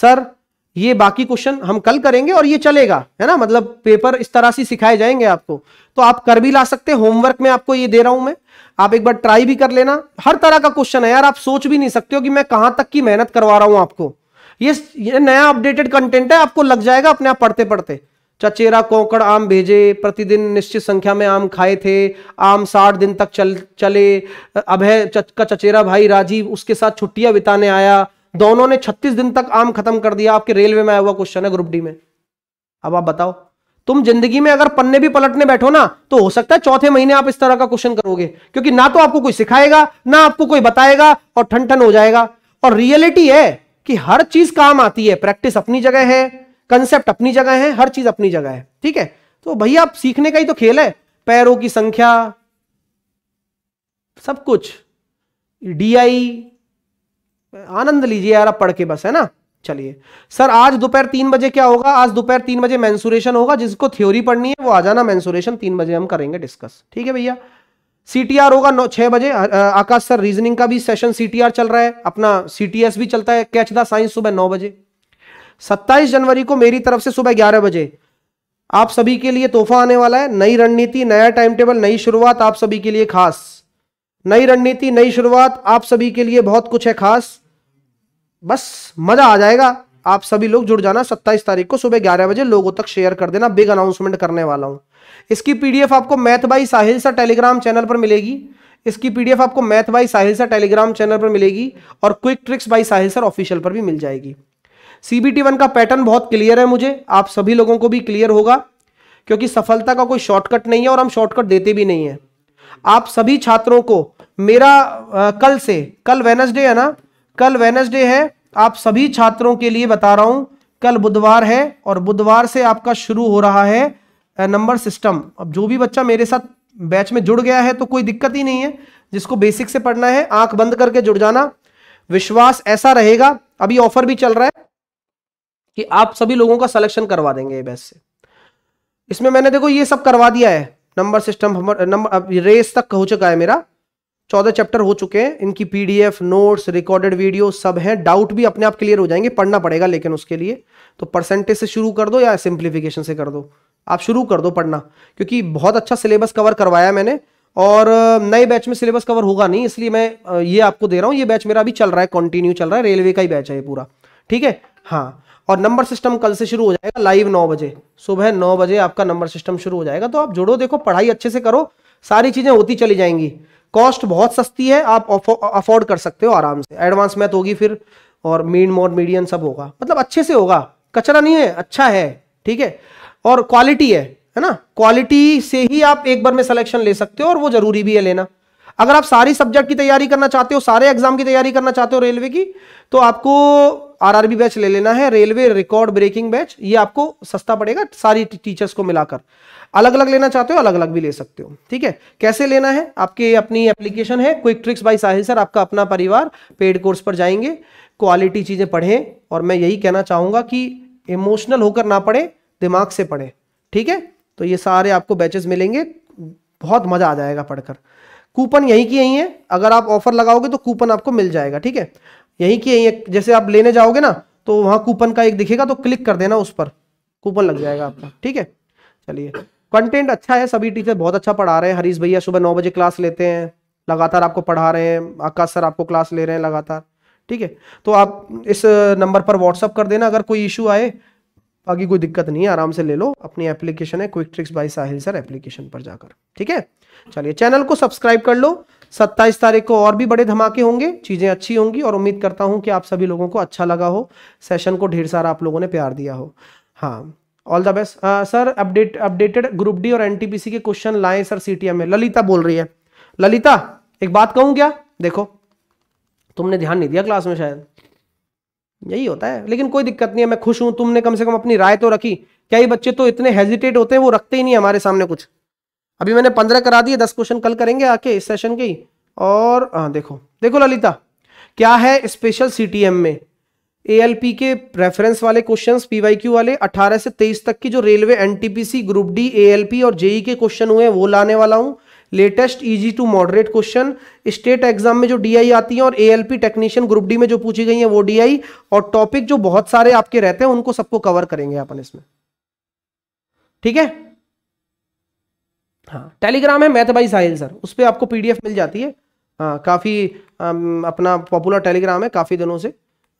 सर ये बाकी क्वेश्चन हम कल करेंगे और ये चलेगा है ना मतलब पेपर इस तरह से सिखाए जाएंगे आपको तो आप कर भी ला सकते हैं होमवर्क में आपको ये दे रहा हूं मैं आप एक बार ट्राई भी कर लेना हर तरह का क्वेश्चन है यार आप सोच भी नहीं सकते हो कि मैं कहां तक की मेहनत करवा रहा हूं आपको ये, ये नया अपडेटेड कंटेंट है आपको लग जाएगा अपने आप पढ़ते पढ़ते चचेरा कोकड़ आम भेजे प्रतिदिन निश्चित संख्या में आम खाए थे आम साठ दिन तक चल चले अभय का चचेरा भाई राजीव उसके साथ छुट्टियां बिताने आया दोनों ने 36 दिन तक आम खत्म कर दिया आपके रेलवे में आया हुआ क्वेश्चन है ग्रुप डी में अब आप बताओ तुम जिंदगी में अगर पन्ने भी पलटने बैठो ना तो हो सकता है चौथे महीने आप इस तरह का क्वेश्चन करोगे क्योंकि ना तो आपको कोई सिखाएगा ना आपको कोई बताएगा और ठन ठन हो जाएगा और रियलिटी है कि हर चीज काम आती है प्रैक्टिस अपनी जगह है कंसेप्ट अपनी जगह है हर चीज अपनी जगह है ठीक है तो भैया आप सीखने का ही तो खेल है पैरों की संख्या सब कुछ डीआई आनंद लीजिए यार आप पढ़ के बस है ना चलिए सर आज दोपहर तीन बजे क्या होगा आज दोपहर तीन बजे मैंसुरेशन होगा जिसको थ्योरी पढ़नी है वो आ जाना मैंसुरेशन तीन बजे हम करेंगे डिस्कस ठीक है भैया सीटीआर होगा नौ छह बजे आकाश सर रीजनिंग का भी सेशन सीटीआर चल रहा है अपना सीटीएस भी चलता है कैच द साइंस सुबह नौ बजे सत्ताईस जनवरी को मेरी तरफ से सुबह ग्यारह बजे आप सभी के लिए तोहफा आने वाला है नई रणनीति नया टाइम टेबल नई शुरुआत आप सभी के लिए खास नई रणनीति नई शुरुआत आप सभी के लिए बहुत कुछ है खास बस मजा आ जाएगा आप सभी लोग जुड़ जाना सत्ताईस तारीख को सुबह ग्यारह बजे लोगों तक शेयर कर देना बिग अनाउंसमेंट करने वाला हूं इसकी पीडीएफ आपको मैथ बाई साहिल सा टेलीग्राम चैनल पर मिलेगी इसकी पीडीएफ आपको मैथ बाई साहिल सा टेलीग्राम चैनल पर मिलेगी और quick tricks by Sahil sir official पर भी मिल जाएगी सीबीटी वन का पैटर्न बहुत क्लियर है मुझे आप सभी लोगों को भी क्लियर होगा क्योंकि सफलता का कोई शॉर्टकट नहीं है और हम शॉर्टकट देते भी नहीं है आप सभी छात्रों को मेरा आ, कल से कल वेनसडे है ना कल वेनसडे है आप सभी छात्रों के लिए बता रहा हूं कल बुधवार है और बुधवार से आपका शुरू हो रहा है नंबर सिस्टम अब जो भी बच्चा मेरे साथ बैच में जुड़ गया है तो कोई दिक्कत ही नहीं है जिसको बेसिक से पढ़ना है आंख बंद करके जुड़ जाना विश्वास ऐसा रहेगा अभी ऑफर भी चल रहा है कि आप सभी लोगों का सिलेक्शन करवा देंगे बैच से इसमें मैंने देखो ये सब करवा दिया है नंबर सिस्टम नंबर रेस तक हो चुका है मेरा चौदह चैप्टर हो चुके हैं इनकी पीडीएफ नोट्स रिकॉर्डेड वीडियो सब हैं डाउट भी अपने आप क्लियर हो जाएंगे पढ़ना पड़ेगा लेकिन उसके लिए तो परसेंटेज से शुरू कर दो या सिंप्लीफिकेशन से कर दो आप शुरू कर दो पढ़ना क्योंकि बहुत अच्छा सिलेबस कवर करवाया मैंने और नए बैच में सिलेबस कवर होगा नहीं इसलिए मैं ये आपको दे रहा हूँ ये बैच मेरा अभी चल रहा है कंटिन्यू चल रहा है रेलवे का ही बैच है ये पूरा ठीक है हाँ और नंबर सिस्टम कल से शुरू हो जाएगा लाइव नौ बजे सुबह नौ बजे आपका नंबर सिस्टम शुरू हो जाएगा तो आप जुड़ो देखो पढ़ाई अच्छे से करो सारी चीज़ें होती चली जाएंगी कॉस्ट बहुत सस्ती है आप अफोर्ड कर सकते हो आराम से एडवांस मैथ तो होगी फिर और मीन मोड मीडियन सब होगा मतलब अच्छे से होगा कचरा नहीं है अच्छा है ठीक है और क्वालिटी है है ना क्वालिटी से ही आप एक बार में सिलेक्शन ले सकते हो और वो जरूरी भी है लेना अगर आप सारी सब्जेक्ट की तैयारी करना चाहते हो सारे एग्जाम की तैयारी करना चाहते हो रेलवे की तो आपको आरआरबी बैच ले लेना है रेलवे रिकॉर्ड ब्रेकिंग बैच ये आपको सस्ता पड़ेगा सारी टीचर्स को मिलाकर अलग अलग लेना चाहते हो अलग अलग भी ले सकते हो ठीक है कैसे लेना है आपके अपनी एप्लीकेशन है quick tricks by Sahil sir आपका अपना परिवार पेड कोर्स पर जाएंगे क्वालिटी चीजें पढ़ें और मैं यही कहना चाहूंगा कि इमोशनल होकर ना पढ़े दिमाग से पढ़े ठीक है तो ये सारे आपको बैचेस मिलेंगे बहुत मजा आ जाएगा पढ़कर कूपन यहीं की यही है अगर आप ऑफर लगाओगे तो कूपन आपको मिल जाएगा ठीक है यहीं की यहीं जैसे आप लेने जाओगे ना तो वहाँ कूपन का एक दिखेगा तो क्लिक कर देना उस पर कूपन लग जाएगा आपका ठीक है चलिए कंटेंट अच्छा है सभी टीचर बहुत अच्छा पढ़ा रहे हैं हरीश भैया सुबह नौ बजे क्लास लेते हैं लगातार आपको पढ़ा रहे हैं आकाश सर आपको क्लास ले रहे हैं लगातार ठीक है तो आप इस नंबर पर व्हाट्सअप कर देना अगर कोई इशू आए बाकी कोई दिक्कत नहीं है आराम से ले लो अपनी एप्लीकेशन है quick tricks by Sahil sir application पर जाकर ठीक है चलिए चैनल को सब्सक्राइब कर लो सत्ताईस तारीख को और भी बड़े धमाके होंगे चीज़ें अच्छी होंगी और उम्मीद करता हूँ कि आप सभी लोगों को अच्छा लगा हो सेशन को ढेर सारा आप लोगों ने प्यार दिया हो हाँ all the best sir update updated group D और एनटीपीसी के क्वेश्चन लाए सर सी में ललिता बोल रही है ललिता एक बात कहूँ क्या देखो तुमने ध्यान नहीं दिया क्लास में शायद यही होता है लेकिन कोई दिक्कत नहीं है मैं खुश हूं तुमने कम से कम अपनी राय तो रखी क्या ये बच्चे तो इतने हेजिटेट होते हैं वो रखते ही नहीं हमारे सामने कुछ अभी मैंने पंद्रह करा दिए दस क्वेश्चन कल करेंगे आके इस सेशन के ही और आ, हाँ, देखो देखो ललिता क्या है स्पेशल सीटीएम में एएलपी के रेफरेंस वाले क्वेश्चंस पीवाईक्यू वाले 18 से 23 तक की जो railway NTPC group D ALP और जेई e के क्वेश्चन हुए हैं वो लाने वाला हूँ latest easy to moderate question state exam में जो डीआई आती है और एएलपी टेक्नीशियन ग्रुप डी में जो पूछी गई है वो डीआई और टॉपिक जो बहुत सारे आपके रहते हैं उनको सबको कवर करेंगे अपन इसमें ठीक है हाँ टेलीग्राम है मैथ बाई तो साहिल सर उस पर आपको पी मिल जाती है हाँ काफ़ी अपना पॉपुलर टेलीग्राम है काफ़ी दिनों से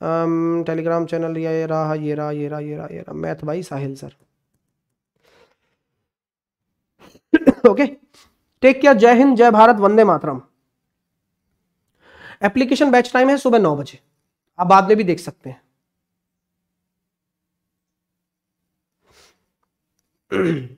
टेलीग्राम चैनल ये रहा ये रहा ये रहा ये रहा ये रहा मैथ बाई तो Sahil sir okay take care जय हिंद जय भारत वंदे मातरम एप्लीकेशन बैच टाइम है सुबह नौ बजे आप बाद में भी देख सकते हैं